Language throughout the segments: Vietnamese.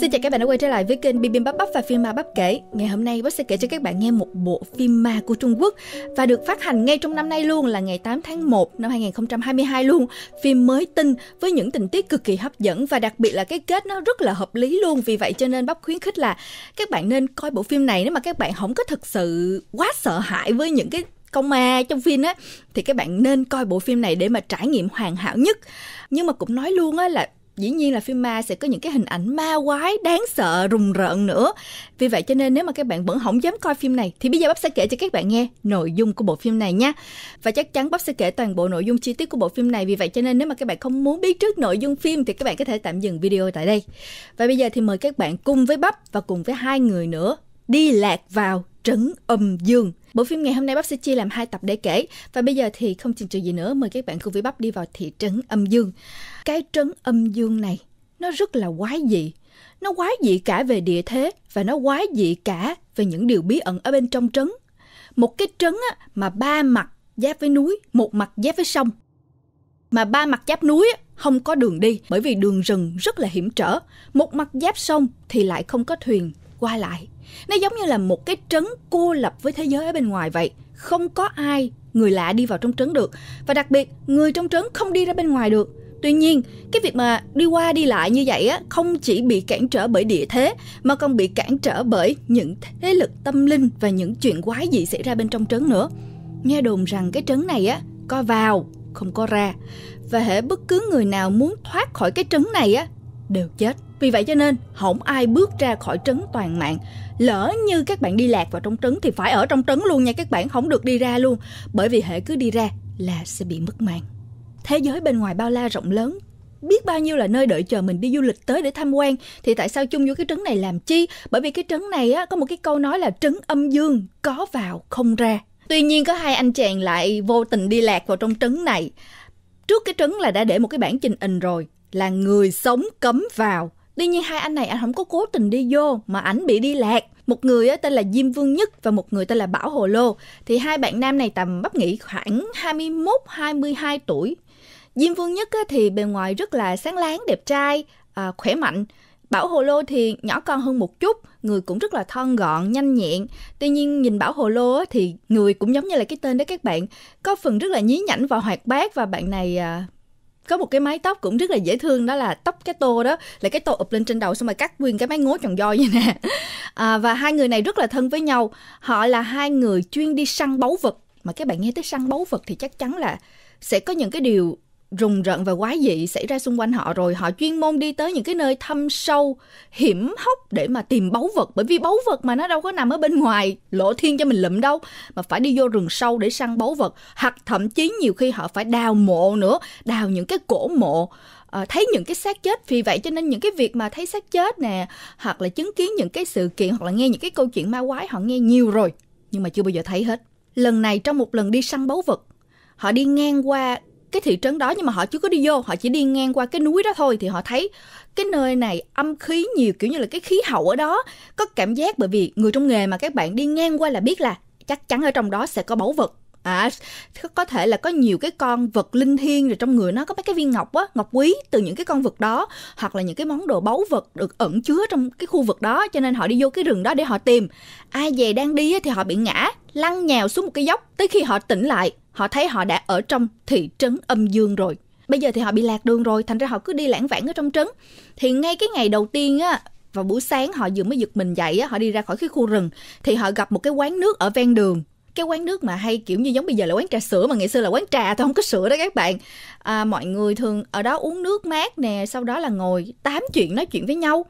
Xin chào các bạn đã quay trở lại với kênh Bibimbap Bắp và phim ma Bắp kể. Ngày hôm nay Bắp sẽ kể cho các bạn nghe một bộ phim ma của Trung Quốc và được phát hành ngay trong năm nay luôn là ngày 8 tháng 1 năm 2022 luôn. Phim mới tinh với những tình tiết cực kỳ hấp dẫn và đặc biệt là cái kết nó rất là hợp lý luôn. Vì vậy cho nên Bắp khuyến khích là các bạn nên coi bộ phim này nếu mà các bạn không có thực sự quá sợ hãi với những cái công ma trong phim á thì các bạn nên coi bộ phim này để mà trải nghiệm hoàn hảo nhất nhưng mà cũng nói luôn á là dĩ nhiên là phim ma sẽ có những cái hình ảnh ma quái đáng sợ rùng rợn nữa vì vậy cho nên nếu mà các bạn vẫn không dám coi phim này thì bây giờ bắp sẽ kể cho các bạn nghe nội dung của bộ phim này nha và chắc chắn bắp sẽ kể toàn bộ nội dung chi tiết của bộ phim này vì vậy cho nên nếu mà các bạn không muốn biết trước nội dung phim thì các bạn có thể tạm dừng video tại đây và bây giờ thì mời các bạn cùng với bắp và cùng với hai người nữa đi lạc vào trấn âm dương. Bộ phim ngày hôm nay Bắp sẽ chia làm hai tập để kể và bây giờ thì không chần chừ gì nữa mời các bạn cùng với Bắp đi vào thị trấn âm dương. Cái trấn âm dương này nó rất là quái dị. Nó quái dị cả về địa thế và nó quái dị cả về những điều bí ẩn ở bên trong trấn. Một cái trấn á, mà ba mặt giáp với núi, một mặt giáp với sông. Mà ba mặt giáp núi á, không có đường đi bởi vì đường rừng rất là hiểm trở. Một mặt giáp sông thì lại không có thuyền qua lại nó giống như là một cái trấn cô lập với thế giới ở bên ngoài vậy không có ai người lạ đi vào trong trấn được và đặc biệt người trong trấn không đi ra bên ngoài được Tuy nhiên, cái việc mà đi qua đi lại như vậy á, không chỉ bị cản trở bởi địa thế mà còn bị cản trở bởi những thế lực tâm linh và những chuyện quái dị xảy ra bên trong trấn nữa. Nghe đồn rằng cái trấn này á, có vào, không có ra. Và hệ bất cứ người nào muốn thoát khỏi cái trấn này á, đều chết. Vì vậy cho nên không ai bước ra khỏi trấn toàn mạng. Lỡ như các bạn đi lạc vào trong trấn thì phải ở trong trấn luôn nha các bạn, không được đi ra luôn. Bởi vì hệ cứ đi ra là sẽ bị mất mạng. Thế giới bên ngoài bao la rộng lớn, biết bao nhiêu là nơi đợi chờ mình đi du lịch tới để tham quan thì tại sao chung vô cái trấn này làm chi bởi vì cái trấn này á có một cái câu nói là trấn âm dương có vào không ra tuy nhiên có hai anh chàng lại vô tình đi lạc vào trong trấn này trước cái trấn là đã để một cái bản trình in rồi là người sống cấm vào Tuy nhiên hai anh này anh không có cố tình đi vô mà ảnh bị đi lạc. Một người tên là Diêm Vương Nhất và một người tên là Bảo Hồ Lô. Thì hai bạn nam này tầm bắp nghĩ khoảng 21-22 tuổi. Diêm Vương Nhất thì bề ngoài rất là sáng láng, đẹp trai, à, khỏe mạnh. Bảo Hồ Lô thì nhỏ con hơn một chút, người cũng rất là thon gọn, nhanh nhẹn. Tuy nhiên nhìn Bảo Hồ Lô thì người cũng giống như là cái tên đó các bạn, có phần rất là nhí nhảnh và hoạt bát và bạn này à, có một cái mái tóc cũng rất là dễ thương đó là tóc cái tô đó là cái tô ụp lên trên đầu xong rồi cắt nguyên cái mái ngố tròn voi vậy nè à, và hai người này rất là thân với nhau họ là hai người chuyên đi săn báu vật mà các bạn nghe tới săn báu vật thì chắc chắn là sẽ có những cái điều rùng rợn và quái dị xảy ra xung quanh họ rồi họ chuyên môn đi tới những cái nơi thâm sâu hiểm hóc để mà tìm báu vật bởi vì báu vật mà nó đâu có nằm ở bên ngoài lộ thiên cho mình lụm đâu mà phải đi vô rừng sâu để săn báu vật hoặc thậm chí nhiều khi họ phải đào mộ nữa đào những cái cổ mộ À, thấy những cái xác chết vì vậy cho nên những cái việc mà thấy xác chết nè hoặc là chứng kiến những cái sự kiện hoặc là nghe những cái câu chuyện ma quái họ nghe nhiều rồi nhưng mà chưa bao giờ thấy hết lần này trong một lần đi săn báu vật họ đi ngang qua cái thị trấn đó nhưng mà họ chưa có đi vô họ chỉ đi ngang qua cái núi đó thôi thì họ thấy cái nơi này âm khí nhiều kiểu như là cái khí hậu ở đó có cảm giác bởi vì người trong nghề mà các bạn đi ngang qua là biết là chắc chắn ở trong đó sẽ có báu vật à có thể là có nhiều cái con vật linh thiêng rồi trong người nó có mấy cái viên ngọc á ngọc quý từ những cái con vật đó hoặc là những cái món đồ báu vật được ẩn chứa trong cái khu vực đó cho nên họ đi vô cái rừng đó để họ tìm ai về đang đi thì họ bị ngã lăn nhào xuống một cái dốc tới khi họ tỉnh lại họ thấy họ đã ở trong thị trấn âm dương rồi bây giờ thì họ bị lạc đường rồi thành ra họ cứ đi lãng vãng ở trong trấn thì ngay cái ngày đầu tiên á vào buổi sáng họ vừa mới giật mình dậy á họ đi ra khỏi cái khu rừng thì họ gặp một cái quán nước ở ven đường cái quán nước mà hay kiểu như giống bây giờ là quán trà sữa mà ngày xưa là quán trà thôi không có sữa đó các bạn à, mọi người thường ở đó uống nước mát nè sau đó là ngồi tám chuyện nói chuyện với nhau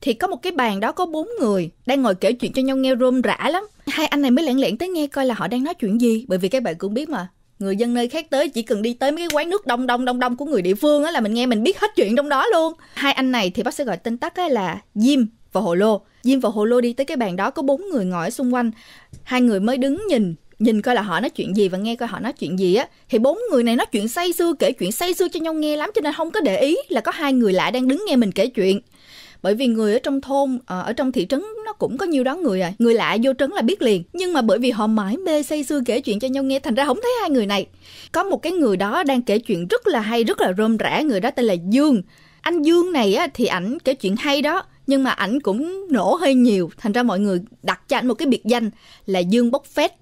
thì có một cái bàn đó có bốn người đang ngồi kể chuyện cho nhau nghe rôm rã lắm hai anh này mới lẻn lẻn tới nghe coi là họ đang nói chuyện gì bởi vì các bạn cũng biết mà người dân nơi khác tới chỉ cần đi tới mấy cái quán nước đông đông đông đông của người địa phương á là mình nghe mình biết hết chuyện trong đó luôn hai anh này thì bác sẽ gọi tên tắt á là diêm và hồ lô diêm và hồ lô đi tới cái bàn đó có bốn người ngồi ở xung quanh hai người mới đứng nhìn nhìn coi là họ nói chuyện gì và nghe coi họ nói chuyện gì á thì bốn người này nói chuyện say sưa kể chuyện say sưa cho nhau nghe lắm cho nên không có để ý là có hai người lạ đang đứng nghe mình kể chuyện bởi vì người ở trong thôn ờ, ở trong thị trấn nó cũng có nhiều đó người à người lạ vô trấn là biết liền nhưng mà bởi vì họ mãi mê say sưa kể chuyện cho nhau nghe thành ra không thấy hai người này có một cái người đó đang kể chuyện rất là hay rất là rôm rã người đó tên là dương anh dương này á, thì ảnh kể chuyện hay đó nhưng mà ảnh cũng nổ hơi nhiều thành ra mọi người đặt cho ảnh một cái biệt danh là dương bốc phét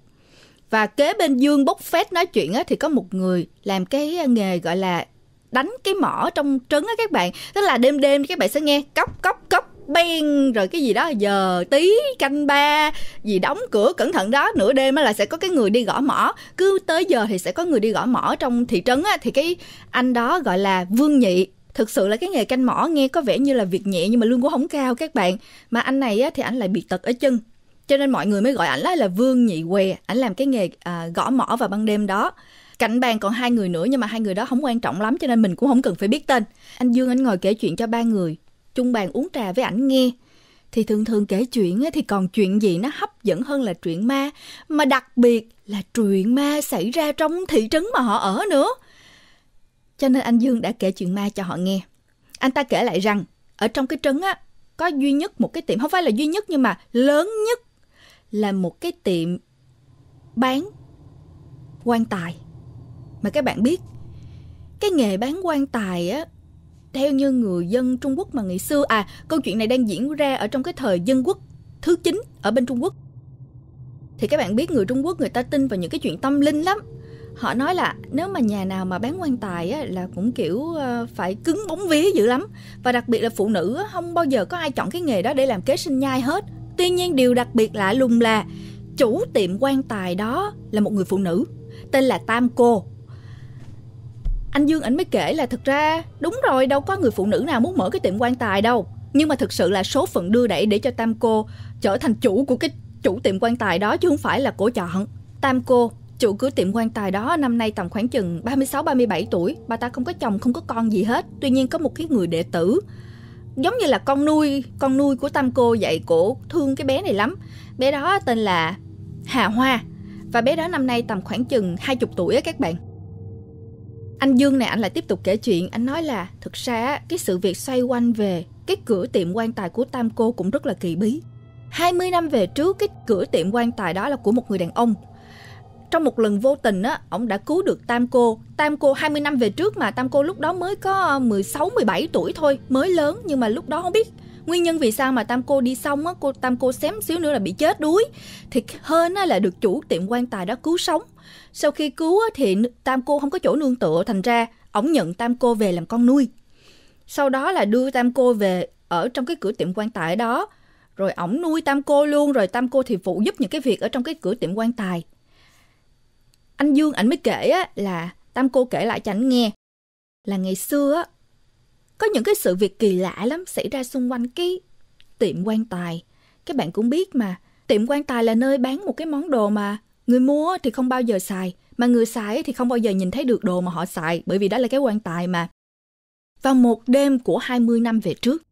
và kế bên dương bốc phét nói chuyện á, thì có một người làm cái nghề gọi là đánh cái mỏ trong trứng á các bạn tức là đêm đêm các bạn sẽ nghe cốc cốc cốc beng rồi cái gì đó giờ tí canh ba gì đóng cửa cẩn thận đó nửa đêm á là sẽ có cái người đi gõ mỏ cứ tới giờ thì sẽ có người đi gõ mỏ trong thị trấn á thì cái anh đó gọi là vương nhị thực sự là cái nghề canh mỏ nghe có vẻ như là việc nhẹ nhưng mà lương cũng không cao các bạn mà anh này á thì anh lại biệt tật ở chân cho nên mọi người mới gọi ảnh là, là vương nhị què ảnh làm cái nghề à, gõ mỏ vào ban đêm đó cạnh bàn còn hai người nữa nhưng mà hai người đó không quan trọng lắm cho nên mình cũng không cần phải biết tên anh dương anh ngồi kể chuyện cho ba người chung bàn uống trà với ảnh nghe thì thường thường kể chuyện thì còn chuyện gì nó hấp dẫn hơn là chuyện ma mà đặc biệt là chuyện ma xảy ra trong thị trấn mà họ ở nữa cho nên anh dương đã kể chuyện ma cho họ nghe anh ta kể lại rằng ở trong cái trấn á có duy nhất một cái tiệm không phải là duy nhất nhưng mà lớn nhất là một cái tiệm bán quan tài mà các bạn biết cái nghề bán quan tài á theo như người dân Trung Quốc mà ngày xưa à câu chuyện này đang diễn ra ở trong cái thời dân quốc thứ chín ở bên Trung Quốc thì các bạn biết người Trung Quốc người ta tin vào những cái chuyện tâm linh lắm họ nói là nếu mà nhà nào mà bán quan tài á, là cũng kiểu ờ, phải cứng bóng vía dữ lắm và đặc biệt là phụ nữ không bao giờ có ai chọn cái nghề đó để làm kế sinh nhai hết tuy nhiên điều đặc biệt lạ lùng là chủ tiệm quan tài đó là một người phụ nữ tên là Tam Cô anh dương ảnh mới kể là thực ra đúng rồi đâu có người phụ nữ nào muốn mở cái tiệm quan tài đâu nhưng mà thực sự là số phận đưa đẩy để cho Tam Cô trở thành chủ của cái chủ tiệm quan tài đó chứ không phải là cổ chọn Tam Cô chủ cửa tiệm quan tài đó năm nay tầm khoảng chừng 36-37 tuổi bà ta không có chồng không có con gì hết tuy nhiên có một cái người đệ tử giống như là con nuôi con nuôi của Tam Cô vậy cổ thương cái bé này lắm bé đó tên là Hà Hoa và bé đó năm nay tầm khoảng chừng 20 tuổi á các bạn anh dương này anh lại tiếp tục kể chuyện anh nói là thực ra cái sự việc xoay quanh về cái cửa tiệm quan tài của tam cô cũng rất là kỳ bí 20 năm về trước cái cửa tiệm quan tài đó là của một người đàn ông trong một lần vô tình á, ông đã cứu được Tam cô. Tam cô 20 năm về trước mà Tam cô lúc đó mới có 16 ờ, 17 tuổi thôi, mới lớn nhưng mà lúc đó không biết nguyên nhân vì sao mà Tam cô đi xong á, cô Tam cô xém xíu nữa là bị chết đuối. Thì hơn á là được chủ tiệm quan tài đó cứu sống sau khi cứu thì tam cô không có chỗ nương tựa thành ra ổng nhận tam cô về làm con nuôi sau đó là đưa tam cô về ở trong cái cửa tiệm quan tài đó rồi ổng nuôi tam cô luôn rồi tam cô thì phụ giúp những cái việc ở trong cái cửa tiệm quan tài anh dương ảnh mới kể á, là tam cô kể lại cho ảnh nghe là ngày xưa á, có những cái sự việc kỳ lạ lắm xảy ra xung quanh cái tiệm quan tài các bạn cũng biết mà tiệm quan tài là nơi bán một cái món đồ mà người mua thì không bao giờ xài mà người xài thì không bao giờ nhìn thấy được đồ mà họ xài bởi vì đó là cái quan tài mà vào một đêm của 20 năm về trước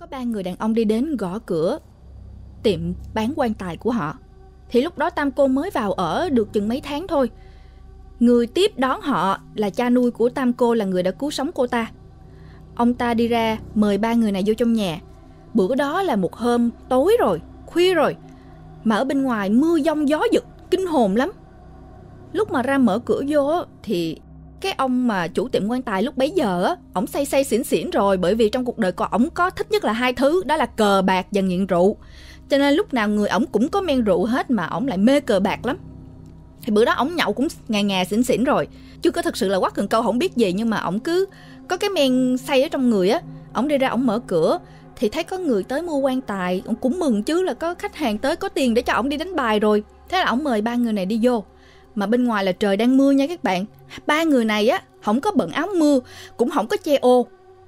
có ba người đàn ông đi đến gõ cửa tiệm bán quan tài của họ thì lúc đó tam cô mới vào ở được chừng mấy tháng thôi người tiếp đón họ là cha nuôi của tam cô là người đã cứu sống cô ta ông ta đi ra mời ba người này vô trong nhà bữa đó là một hôm tối rồi khuya rồi mà ở bên ngoài mưa giông gió giật Kinh hồn lắm Lúc mà ra mở cửa vô Thì cái ông mà chủ tiệm quan tài lúc bấy giờ á ổng say say xỉn xỉn rồi bởi vì trong cuộc đời của ổng có thích nhất là hai thứ đó là cờ bạc và nghiện rượu cho nên lúc nào người ổng cũng có men rượu hết mà ổng lại mê cờ bạc lắm thì bữa đó ổng nhậu cũng ngà ngà xỉn xỉn rồi chưa có thật sự là quá cần câu không biết gì nhưng mà ổng cứ có cái men say ở trong người á ổng đi ra ổng mở cửa thì thấy có người tới mua quan tài ông cũng mừng chứ là có khách hàng tới có tiền để cho ông đi đánh bài rồi thế là ông mời ba người này đi vô mà bên ngoài là trời đang mưa nha các bạn ba người này á không có bận áo mưa cũng không có che ô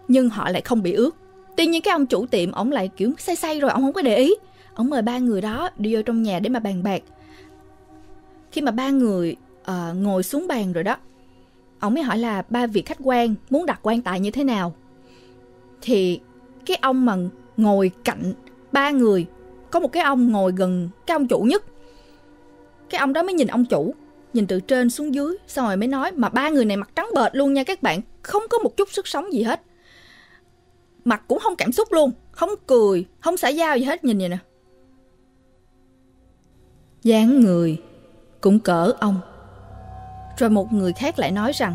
nhưng họ lại không bị ướt tuy nhiên cái ông chủ tiệm ông lại kiểu say say rồi ông không có để ý Ông mời ba người đó đi vô trong nhà để mà bàn bạc khi mà ba người uh, ngồi xuống bàn rồi đó ông mới hỏi là ba vị khách quan muốn đặt quan tài như thế nào thì cái ông mà ngồi cạnh ba người có một cái ông ngồi gần cái ông chủ nhất cái ông đó mới nhìn ông chủ nhìn từ trên xuống dưới xong rồi mới nói mà ba người này mặt trắng bệch luôn nha các bạn không có một chút sức sống gì hết mặt cũng không cảm xúc luôn không cười không xã dao gì hết nhìn vậy nè dáng người cũng cỡ ông rồi một người khác lại nói rằng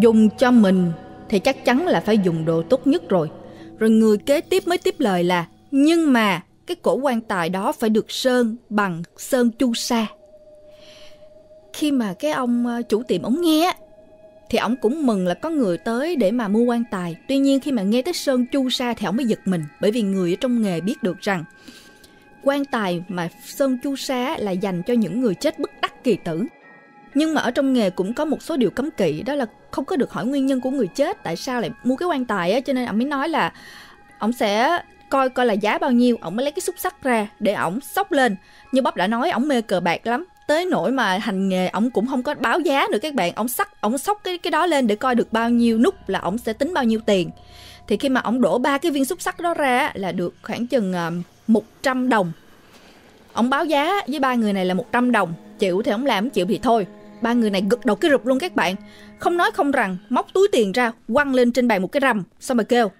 dùng cho mình thì chắc chắn là phải dùng đồ tốt nhất rồi rồi người kế tiếp mới tiếp lời là nhưng mà cái cổ quan tài đó phải được sơn bằng sơn chu sa khi mà cái ông ờ, chủ tiệm ổng nghe thì ổng cũng mừng là có người tới để mà mua quan tài tuy nhiên khi mà nghe tới sơn chu sa thì ổng mới giật mình bởi vì người ở trong nghề biết được rằng quan tài mà sơn chu sa là dành cho những người chết bất đắc kỳ tử nhưng mà ở trong nghề cũng có một số điều cấm kỵ đó là không có được hỏi nguyên nhân của người chết tại sao lại mua cái quan tài á cho nên ông mới nói là ông sẽ coi coi là giá bao nhiêu ông mới lấy cái xúc sắc ra để ông sốc lên như bắp đã nói ông mê cờ bạc lắm tới nỗi mà hành nghề ông cũng không có báo giá nữa các bạn ông sắc ông sốc cái cái đó lên để coi được bao nhiêu nút là ông sẽ tính bao nhiêu tiền thì khi mà ông đổ ba cái viên xúc sắc đó ra là được khoảng chừng 100 à, đồng ông báo giá với ba người này là 100 đồng chịu thì ông làm chịu thì thôi Ba người này gật đầu cái rụp luôn các bạn Không nói không rằng móc túi tiền ra Quăng lên trên bàn một cái rầm Xong mà kêu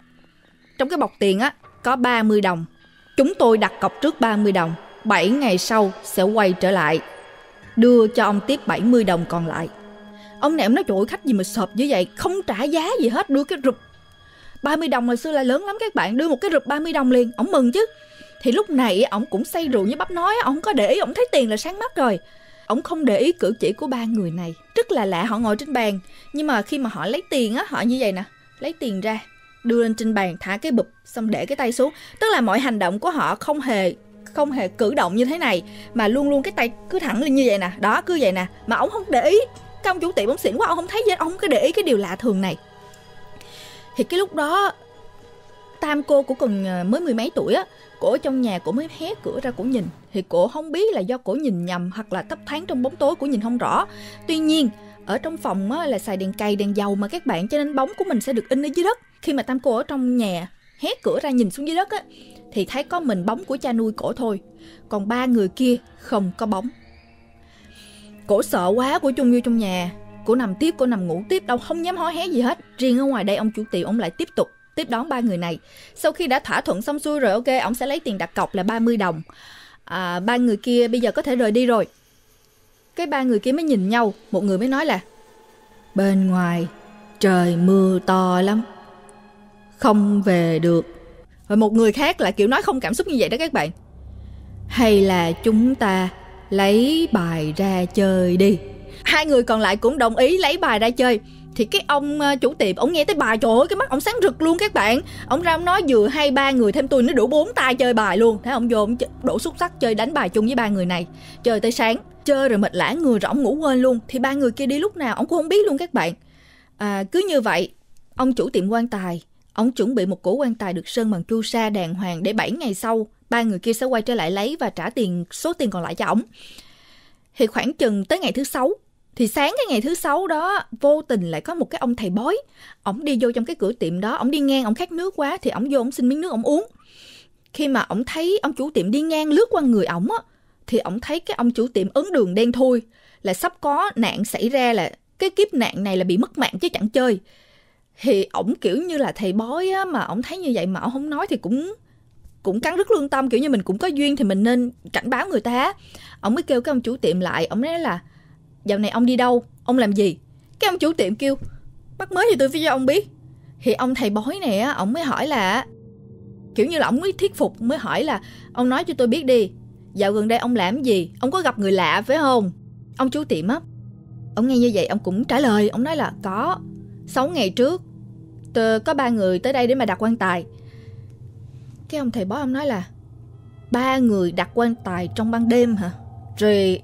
Trong cái bọc tiền á có 30 đồng Chúng tôi đặt cọc trước 30 đồng 7 ngày sau sẽ quay trở lại Đưa cho ông tiếp 70 đồng còn lại Ông này ông nói trời khách gì mà sợp như vậy Không trả giá gì hết đưa cái rụp 30 đồng hồi xưa là lớn lắm các bạn Đưa một cái rụp 30 đồng liền Ông mừng chứ Thì lúc này ông cũng say rượu như bắp nói Ông có để ý ông thấy tiền là sáng mắt rồi ổng không để ý cử chỉ của ba người này rất là lạ họ ngồi trên bàn nhưng mà khi mà họ lấy tiền á họ như vậy nè lấy tiền ra đưa lên trên bàn thả cái bụp xong để cái tay xuống tức là mọi hành động của họ không hề không hề cử động như thế này mà luôn luôn cái tay cứ thẳng lên như vậy nè đó cứ vậy nè mà ổng không để ý cái ông chủ tiệm ổng xỉn quá ổng không thấy gì ổng không có để ý cái điều lạ thường này thì cái lúc đó tam cô của còn ờ, mới mười mấy tuổi á cổ trong nhà cổ mới hé cửa ra cổ nhìn thì cổ không biết là do cổ nhìn nhầm hoặc là thấp thoáng trong bóng tối của nhìn không rõ tuy nhiên ở trong phòng á, là xài đèn cày đèn dầu mà các bạn cho nên bóng của mình sẽ được in ở dưới đất khi mà tam cô ở trong nhà hé cửa ra nhìn xuống dưới đất á, thì thấy có mình bóng của cha nuôi cổ thôi còn ba người kia không có bóng cổ sợ quá của chung vô trong nhà cổ nằm tiếp cổ nằm ngủ tiếp đâu không dám hó hé gì hết riêng ở ngoài đây ông chủ tiệm ông lại tiếp tục tiếp đón ba người này sau khi đã thỏa thuận xong xuôi rồi ok ông sẽ lấy tiền đặt cọc là 30 đồng à, ba người kia bây giờ có thể rời đi rồi cái ba người kia mới nhìn nhau một người mới nói là bên ngoài trời mưa to lắm không về được và một người khác là kiểu nói không cảm xúc như vậy đó các bạn hay là chúng ta lấy bài ra chơi đi hai người còn lại cũng đồng ý lấy bài ra chơi thì cái ông ờ, chủ tiệm ông nghe tới bài trời ơi cái mắt ông sáng rực luôn các bạn ông ra ông nói vừa hai ba người thêm tôi nó đủ bốn tay chơi bài luôn thế ông vô ông đổ xúc sắc chơi đánh bài chung với ba người này chơi tới sáng chơi rồi mệt lã người rỗng ngủ quên luôn thì ba người kia đi lúc nào ông cũng không biết luôn các bạn à, cứ như vậy ông chủ tiệm quan tài ông chuẩn bị một cổ quan tài được sơn bằng chu sa đàng hoàng để 7 ngày sau ba người kia sẽ quay trở lại lấy và trả tiền số tiền còn lại cho ổng thì khoảng chừng tới ngày thứ sáu thì sáng cái ngày thứ sáu đó vô tình lại có một cái ông thầy bói ổng đi vô trong cái cửa tiệm đó ổng đi ngang ổng khát nước quá thì ổng vô ổng xin miếng nước ổng uống khi mà ổng thấy ông chủ tiệm đi ngang lướt qua người ổng á thì ổng thấy cái ông chủ tiệm ấn đường đen thui là sắp có nạn xảy ra là cái kiếp nạn này là bị mất mạng chứ chẳng chơi thì ổng kiểu như là thầy bói á, mà ổng thấy như vậy mà ổng không nói thì cũng cũng cắn rứt lương tâm kiểu như mình cũng có duyên thì mình nên cảnh báo người ta ổng mới kêu cái ông chủ tiệm lại ổng nói là dạo này ông đi đâu ông làm gì cái ông chủ tiệm kêu bắt mới thì tôi phải cho ông biết thì ông thầy bói này á ông mới hỏi là kiểu như là ông mới thuyết phục mới hỏi là ông nói cho tôi biết đi dạo gần đây ông làm gì ông có gặp người lạ phải không ông chủ tiệm á ông nghe như vậy ông cũng trả lời ông nói là có 6 ngày trước tôi có ba người tới đây để mà đặt quan tài cái ông thầy bói ông nói là ba người đặt quan tài trong ban đêm hả rồi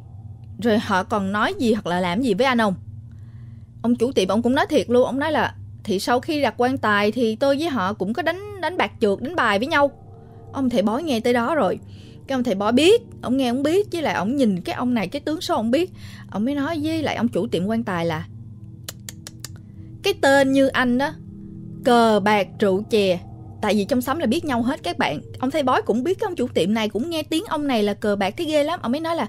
rồi họ còn nói gì hoặc là làm gì với anh ông? Ông chủ tiệm ông cũng nói thiệt luôn, ông nói là thì sau khi đặt quan tài thì tôi với họ cũng có đánh đánh bạc trượt đánh bài với nhau. Ông thầy bói nghe tới đó rồi. Cái ông thầy bói biết, ông nghe ông biết chứ lại ông nhìn cái ông này cái tướng số ông biết. Ông mới nói với lại ông chủ tiệm quan tài là cái tên như anh đó cờ bạc rượu chè tại vì trong xóm là biết nhau hết các bạn ông thầy bói cũng biết cái ông chủ tiệm này cũng nghe tiếng ông này là cờ bạc thấy ghê lắm ông mới nói là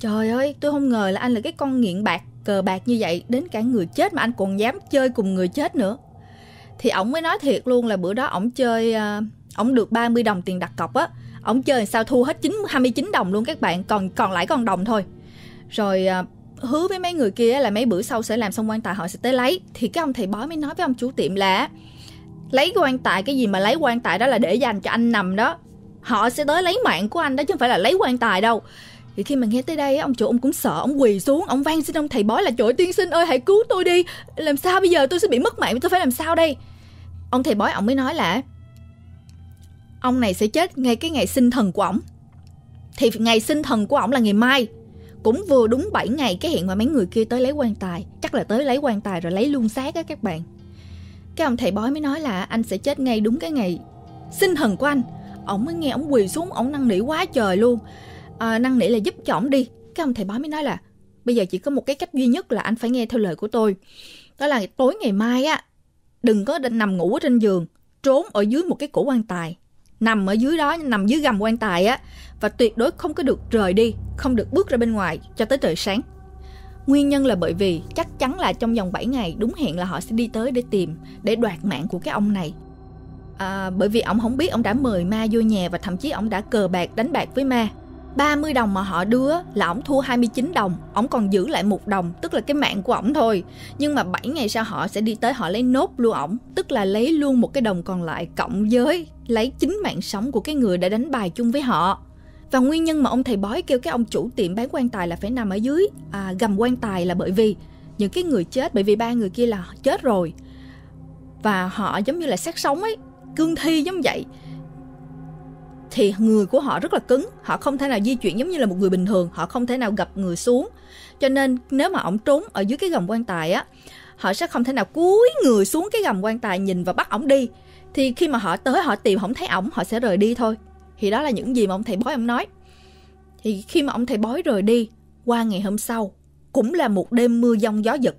Trời ơi, tôi không ngờ là anh là cái con nghiện bạc, cờ bạc như vậy, đến cả người chết mà anh còn dám chơi cùng người chết nữa. Thì ổng mới nói thiệt luôn là bữa đó ổng chơi à, ổng được 30 đồng tiền đặt cọc á, ổng chơi sao thua hết 9 29 đồng luôn các bạn, còn còn lại còn đồng thôi. Rồi à, hứa với mấy người kia là mấy bữa sau sẽ làm xong quan tài họ sẽ tới lấy thì cái ông thầy bói mới nói với ông chủ tiệm là lấy quan tài cái gì mà lấy quan tài đó là để dành cho anh nằm đó họ sẽ tới lấy mạng của anh đó chứ không phải là lấy quan tài đâu thì khi mà nghe tới đây ông chủ ông cũng sợ ông quỳ xuống ông van xin ông thầy bói là trời tiên sinh ơi hãy cứu tôi đi làm sao bây giờ tôi sẽ bị mất mạng tôi phải làm sao đây ông thầy bói ông mới nói là ông này sẽ chết ngay cái ngày sinh thần của ông thì ngày sinh thần của ông là ngày mai cũng vừa đúng 7 ngày cái hiện mà mấy người kia tới lấy quan tài chắc là tới lấy quan tài rồi lấy luôn xác á các bạn cái ông thầy bói mới nói là anh sẽ chết ngay đúng cái ngày sinh thần của anh ông mới nghe ông quỳ xuống ông năn nỉ quá trời luôn à, năn nỉ là giúp cho ổng đi cái ông thầy bói mới nói là bây giờ chỉ có một cái cách duy nhất là anh phải nghe theo lời của tôi đó là tối ngày mai á đừng có định nằm ngủ ở trên giường trốn ở dưới một cái củ quan tài nằm ở dưới đó nằm dưới gầm quan tài á và tuyệt đối không có được rời đi không được bước ra bên ngoài cho tới trời sáng Nguyên nhân là bởi vì chắc chắn là trong vòng 7 ngày đúng hẹn là họ sẽ đi tới để tìm, để đoạt mạng của cái ông này. À, bởi vì ông không biết ông đã mời ma vô nhà và thậm chí ông đã cờ bạc đánh bạc với ma 30 đồng mà họ đưa là ổng thua 29 đồng ổng còn giữ lại một đồng tức là cái mạng của ổng thôi nhưng mà 7 ngày sau họ sẽ đi tới họ lấy nốt luôn ổng tức là lấy luôn một cái đồng còn lại cộng với lấy chính mạng sống của cái người đã đánh bài chung với họ và nguyên nhân mà ông thầy bói kêu cái ông chủ tiệm bán quan tài là phải nằm ở dưới à, gầm quan tài là bởi vì những cái người chết bởi vì ba người kia là chết rồi và họ giống như là xác sống ấy cương thi giống vậy thì người của họ rất là cứng họ không thể nào di chuyển giống như là một người bình thường họ không thể nào gập người xuống cho nên nếu mà ổng trốn ở dưới cái gầm quan tài á họ sẽ không thể nào cúi người xuống cái gầm quan tài nhìn và bắt ổng đi thì khi mà họ tới họ tìm không thấy ổng họ sẽ rời đi thôi thì đó là những gì mà ông thầy bói ông nói thì khi mà ông thầy bói rời đi qua ngày hôm sau cũng là một đêm mưa giông gió giật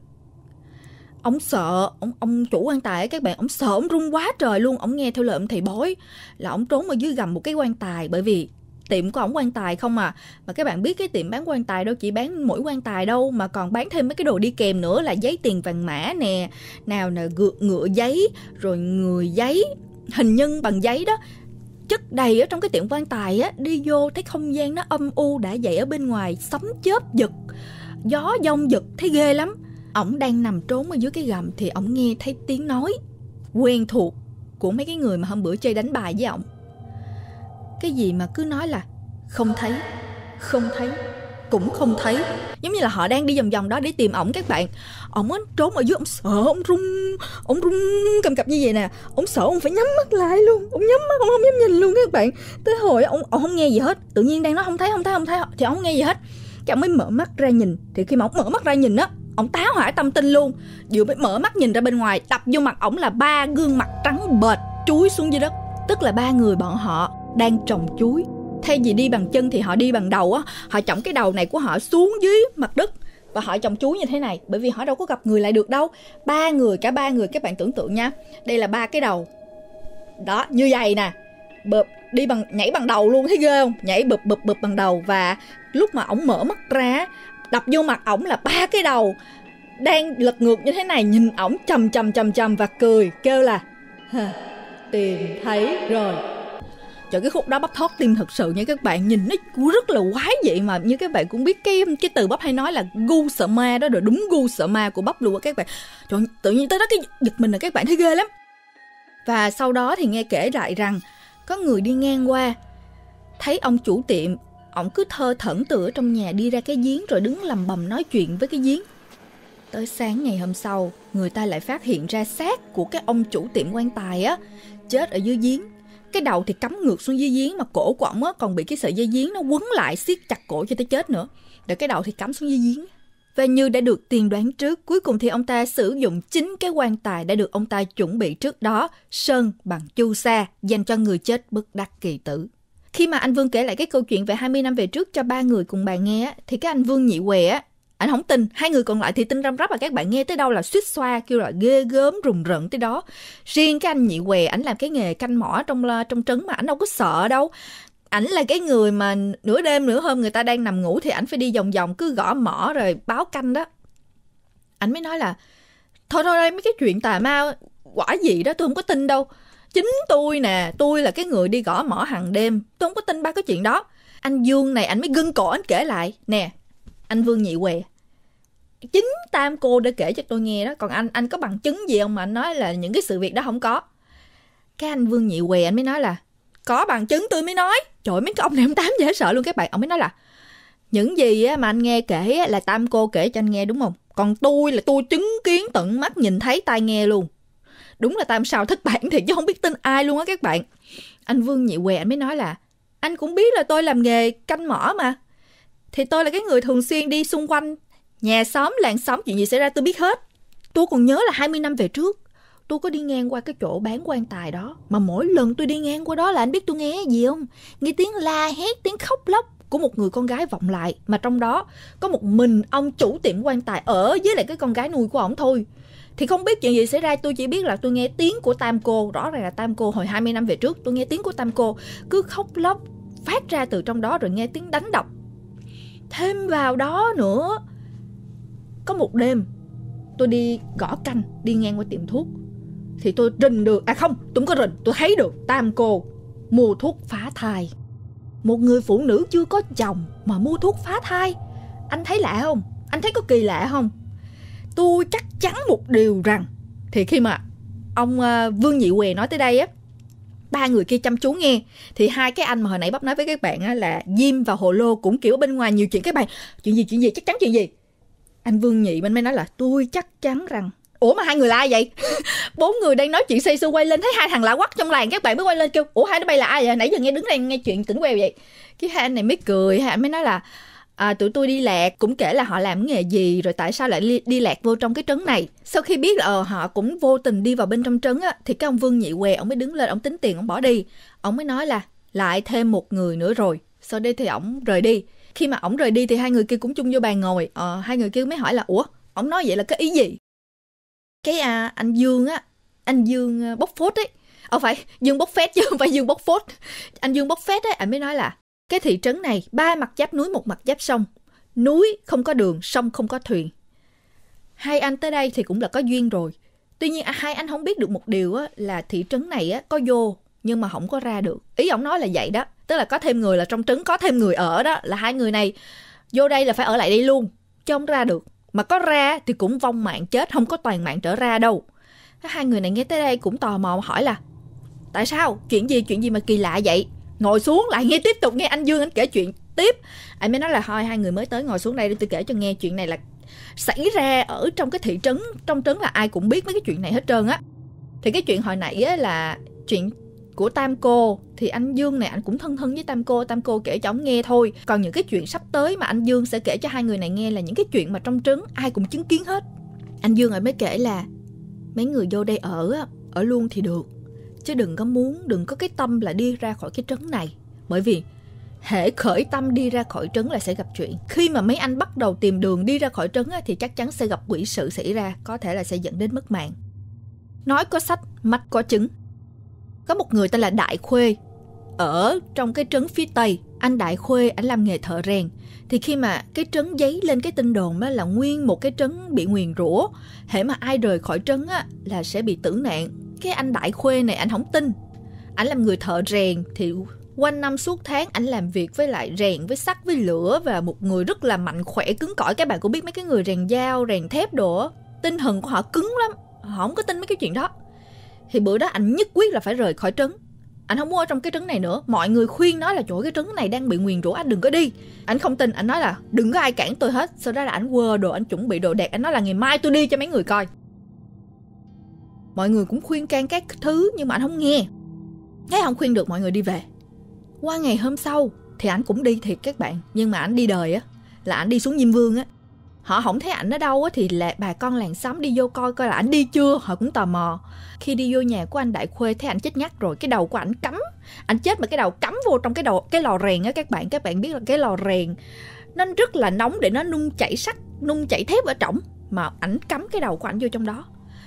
ông sợ ông ông chủ quan tài ấy các bạn ông sợ ông run quá trời luôn ông nghe theo lời ông thầy bói là ông trốn ở dưới gầm một cái quan tài bởi vì tiệm của ổng quan tài không à mà các bạn biết cái tiệm bán quan tài đâu chỉ bán mỗi quan tài đâu mà còn bán thêm mấy cái đồ đi kèm nữa là giấy tiền vàng mã nè nào là ngựa, ngựa giấy rồi người giấy hình nhân bằng giấy đó chất đầy ở trong cái tiệm quan tài á đi vô thấy không gian nó âm u đã dậy ở bên ngoài sấm chớp giật gió giông giật thấy ghê lắm ổng đang nằm trốn ở dưới cái gầm thì ổng nghe thấy tiếng nói quen thuộc của mấy cái người mà hôm bữa chơi đánh bài với ổng cái gì mà cứ nói là không thấy không thấy cũng không thấy giống như là họ đang đi vòng vòng đó để tìm ổng các bạn ổng trốn ở dưới ổng sợ ổng rung ổng rung cầm cập như vậy nè ổng sợ ổng phải nhắm mắt lại luôn ổng nhắm mắt ổng không dám nhìn luôn các bạn tới hồi ổng ổng không nghe gì hết tự nhiên đang nói không thấy không thấy không thấy thì ổng nghe gì hết cái mới mở mắt ra nhìn thì khi mà ổng mở mắt ra nhìn á ổng táo hỏa tâm tinh luôn vừa mới mở mắt nhìn ra bên ngoài đập vô mặt ổng là ba gương mặt trắng bệt chuối xuống dưới đất tức là ba người bọn họ đang trồng chuối thay vì đi bằng chân thì họ đi bằng đầu á họ chỏng cái đầu này của họ xuống dưới mặt đất và họ trồng chuối như thế này bởi vì họ đâu có gặp người lại được đâu ba người cả ba người các bạn tưởng tượng nha đây là ba cái đầu đó như vậy nè bập đi bằng nhảy bằng đầu luôn thấy ghê không nhảy bập bập bập bằng đầu và lúc mà ổng mở mắt ra đập vô mặt ổng là ba cái đầu đang lật ngược như thế này nhìn ổng chầm chầm chầm chầm và cười kêu là tìm thấy rồi Trời cái khúc đó bắp thoát tim thật sự nha các bạn Nhìn nó rất là quái vậy mà Như các bạn cũng biết cái cái từ bắp hay nói là gu sợ ma đó Rồi đúng gu sợ ma của bắp luôn á các bạn Trời tự nhiên tới đó cái giật mình là các bạn thấy ghê lắm Và sau đó thì nghe kể lại rằng Có người đi ngang qua Thấy ông chủ tiệm ổng cứ thơ thẩn tựa trong nhà đi ra cái giếng rồi đứng lầm bầm nói chuyện với cái giếng tới sáng ngày hôm sau người ta lại phát hiện ra xác của cái ông chủ tiệm quan tài á chết ở dưới giếng cái đầu thì cắm ngược xuống dưới giếng mà cổ của ổng á còn bị cái sợi dây giếng nó quấn lại siết chặt cổ cho tới chết nữa Để cái đầu thì cắm xuống dưới giếng và như đã được tiên đoán trước, cuối cùng thì ông ta sử dụng chính cái quan tài đã được ông ta chuẩn bị trước đó, sơn bằng chu sa, dành cho người chết bất đắc kỳ tử khi mà anh Vương kể lại cái câu chuyện về 20 năm về trước cho ba người cùng bạn nghe thì cái anh Vương nhị què anh không tin hai người còn lại thì tin răm rắp và các bạn nghe tới đâu là suýt xoa kêu là ghê gớm rùng rợn tới đó riêng cái anh nhị què ảnh làm cái nghề canh mỏ trong lo ờ, trong trấn mà ảnh đâu có sợ đâu ảnh là cái người mà nửa đêm nửa hôm người ta đang nằm ngủ thì ảnh phải đi vòng vòng cứ gõ mỏ rồi báo canh đó ảnh mới nói là thôi thôi đây mấy cái chuyện tà ma quả gì đó tôi không có tin đâu chính tôi nè tôi là cái người đi gõ mỏ hàng đêm tôi không có tin ba cái chuyện đó anh dương này anh mới gân cổ anh kể lại nè anh vương nhị què chính tam cô đã kể cho tôi nghe đó còn anh anh có bằng chứng gì không mà anh nói là những cái sự việc đó không có cái anh vương nhị què anh mới nói là có bằng chứng tôi mới nói trời mấy cái ông này ông tám dễ sợ luôn các bạn ông mới nói là những gì mà anh nghe kể là tam cô kể cho anh nghe đúng không còn tôi là tôi chứng kiến tận mắt nhìn thấy tai nghe luôn đúng là tam sao thất bản thì chứ không biết tin ai luôn á các bạn anh vương nhị què anh mới nói là anh cũng biết là tôi làm nghề canh mỏ mà thì tôi là cái người thường xuyên đi xung quanh nhà xóm làng xóm chuyện gì xảy ra tôi biết hết tôi còn nhớ là 20 năm về trước tôi có đi ngang qua cái chỗ bán quan tài đó mà mỗi lần tôi đi ngang qua đó là anh biết tôi nghe gì không nghe tiếng la hét tiếng khóc lóc của một người con gái vọng lại mà trong đó có một mình ông chủ tiệm quan tài ở với lại cái con gái nuôi của ổng thôi thì không biết chuyện gì xảy ra tôi chỉ biết là tôi nghe tiếng của tam cô rõ ràng là tam cô hồi 20 năm về trước tôi nghe tiếng của tam cô cứ khóc lóc phát ra từ trong đó rồi nghe tiếng đánh đập thêm vào đó nữa có một đêm tôi đi gõ canh đi ngang qua tiệm thuốc thì tôi rình được à không tôi không có rình tôi thấy được tam cô mua thuốc phá thai một người phụ nữ chưa có chồng mà mua thuốc phá thai anh thấy lạ không anh thấy có kỳ lạ không tôi chắc chắn một điều rằng thì khi mà ông ờ, Vương Nhị Què nói tới đây á ba người kia chăm chú nghe thì hai cái anh mà hồi nãy bắp nói với các bạn á, là Diêm và Hồ Lô cũng kiểu bên ngoài nhiều chuyện các bạn chuyện gì chuyện gì chắc chắn chuyện gì anh Vương Nhị bên mới nói là tôi chắc chắn rằng ủa mà hai người là ai vậy bốn người đang nói chuyện xây xưa quay lên thấy hai thằng lạ quắc trong làng các bạn mới quay lên kêu ủa hai đứa bay là ai vậy nãy giờ nghe đứng đây nghe chuyện tỉnh queo vậy cái hai anh này mới cười hai anh mới nói là à, tụi tôi đi lạc cũng kể là họ làm nghề gì rồi tại sao lại đi, lạc vô trong cái trấn này sau khi biết là ờ, họ cũng vô tình đi vào bên trong trấn á thì cái ông vương nhị què ông mới đứng lên ông tính tiền ông bỏ đi ông mới nói là lại thêm một người nữa rồi sau đây thì ổng rời đi khi mà ổng rời đi thì hai người kia cũng chung vô bàn ngồi ờ, hai người kia mới hỏi là ủa ổng nói vậy là cái ý gì cái à, anh dương á anh dương ờ, bốc phốt ấy ờ phải dương bốc phét chứ không phải dương bốc phốt anh dương bốc phét ấy anh mới nói là cái thị trấn này ba mặt giáp núi một mặt giáp sông. Núi không có đường, sông không có thuyền. Hai anh tới đây thì cũng là có duyên rồi. Tuy nhiên à, hai anh không biết được một điều á, là thị trấn này á, có vô nhưng mà không có ra được. Ý ông nói là vậy đó. Tức là có thêm người là trong trấn có thêm người ở đó là hai người này vô đây là phải ở lại đây luôn chứ không ra được. Mà có ra thì cũng vong mạng chết không có toàn mạng trở ra đâu. Hai người này nghe tới đây cũng tò mò hỏi là Tại sao? Chuyện gì chuyện gì mà kỳ lạ vậy? ngồi xuống lại nghe tiếp tục nghe anh dương anh kể chuyện tiếp anh mới nói là thôi hai người mới tới ngồi xuống đây để tôi kể cho nghe chuyện này là xảy ra ở trong cái thị trấn trong trấn là ai cũng biết mấy cái chuyện này hết trơn á thì cái chuyện hồi nãy á là chuyện của Tam Cô thì anh Dương này anh cũng thân thân với Tam Cô, Tam Cô kể cho ông nghe thôi. Còn những cái chuyện sắp tới mà anh Dương sẽ kể cho hai người này nghe là những cái chuyện mà trong trấn ai cũng chứng kiến hết. Anh Dương ấy mới kể là mấy người vô đây ở ở luôn thì được chứ đừng có muốn đừng có cái tâm là đi ra khỏi cái trấn này bởi vì hễ khởi tâm đi ra khỏi trấn là sẽ gặp chuyện khi mà mấy anh bắt đầu tìm đường đi ra khỏi trấn thì chắc chắn sẽ gặp quỷ sự xảy ra có thể là sẽ dẫn đến mất mạng nói có sách mắt có chứng có một người tên là đại khuê ở trong cái trấn phía tây anh đại khuê anh làm nghề thợ rèn thì khi mà cái trấn giấy lên cái tin đồn đó là nguyên một cái trấn bị nguyền rủa hễ mà ai rời khỏi trấn á là sẽ bị tử nạn cái anh đại khuê này anh không tin anh làm người thợ rèn thì quanh năm suốt tháng anh làm việc với lại rèn với sắt với lửa và một người rất là mạnh khỏe cứng cỏi các bạn cũng biết mấy cái người rèn dao rèn thép đồ tinh thần của họ cứng lắm họ không có tin mấy cái chuyện đó thì bữa đó anh nhất quyết là phải rời khỏi trấn anh không mua ở trong cái trấn này nữa mọi người khuyên nói là chỗ cái trấn này đang bị nguyền rủa anh đừng có đi anh không tin anh nói là đừng có ai cản tôi hết sau đó là anh quơ đồ anh chuẩn bị đồ đạc anh nói là ngày mai tôi đi cho mấy người coi mọi người cũng khuyên can các thứ nhưng mà anh không nghe thấy không khuyên được mọi người đi về qua ngày hôm sau thì anh cũng đi thiệt các bạn nhưng mà anh đi đời á là anh đi xuống diêm vương á họ không thấy ảnh ở đâu á thì là bà con làng xóm đi vô coi coi là ảnh đi chưa họ cũng tò mò khi đi vô nhà của anh đại khuê thấy ảnh chết ngắt rồi cái đầu của ảnh cắm ảnh chết mà cái đầu cắm vô trong cái đầu cái lò rèn á các bạn các bạn biết là cái lò rèn nó rất là nóng để nó nung chảy sắt nung chảy thép ở trong mà ảnh cắm cái đầu của ảnh vô trong đó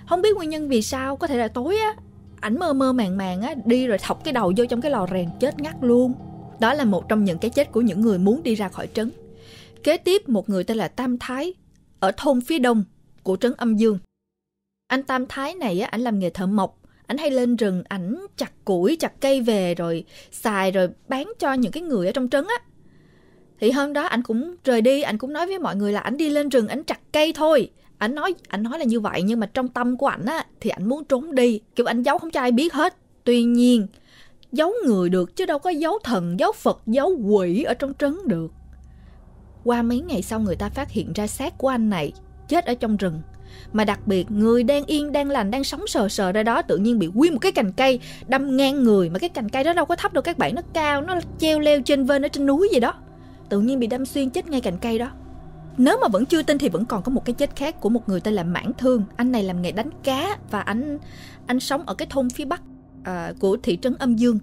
không biết nguyên nhân vì sao có thể là tối á ảnh mơ mơ màng màng á đi rồi thọc cái đầu vô trong cái lò rèn chết ngắt luôn đó là một trong những cái chết của những người muốn đi ra khỏi trấn kế tiếp một người tên là tam thái ở thôn phía đông của trấn âm dương anh tam thái này á ảnh làm nghề thợ mộc ảnh hay lên rừng ảnh chặt củi chặt cây về rồi xài rồi bán cho những cái người ở trong trấn á thì hôm đó anh cũng rời đi anh cũng nói với mọi người là anh đi lên rừng anh chặt cây thôi ảnh nói ảnh nói là như vậy nhưng mà trong tâm của ảnh á thì ảnh muốn trốn đi kiểu ảnh giấu không cho ai biết hết tuy nhiên giấu người được chứ đâu có giấu thần giấu phật giấu quỷ ở trong trấn được qua mấy ngày sau người ta phát hiện ra xác của anh này chết ở trong rừng mà đặc biệt người đang yên đang lành đang sống sờ sờ ra đó tự nhiên bị quy một cái cành cây đâm ngang người mà cái cành cây đó đâu có thấp đâu các bạn nó cao nó treo leo trên vên ở trên núi gì đó tự nhiên bị đâm xuyên chết ngay cành cây đó nếu mà vẫn chưa tin thì vẫn còn có một cái chết khác của một người tên là mãn thương anh này làm nghề đánh cá và anh anh sống ở cái thôn phía bắc à, của thị trấn âm dương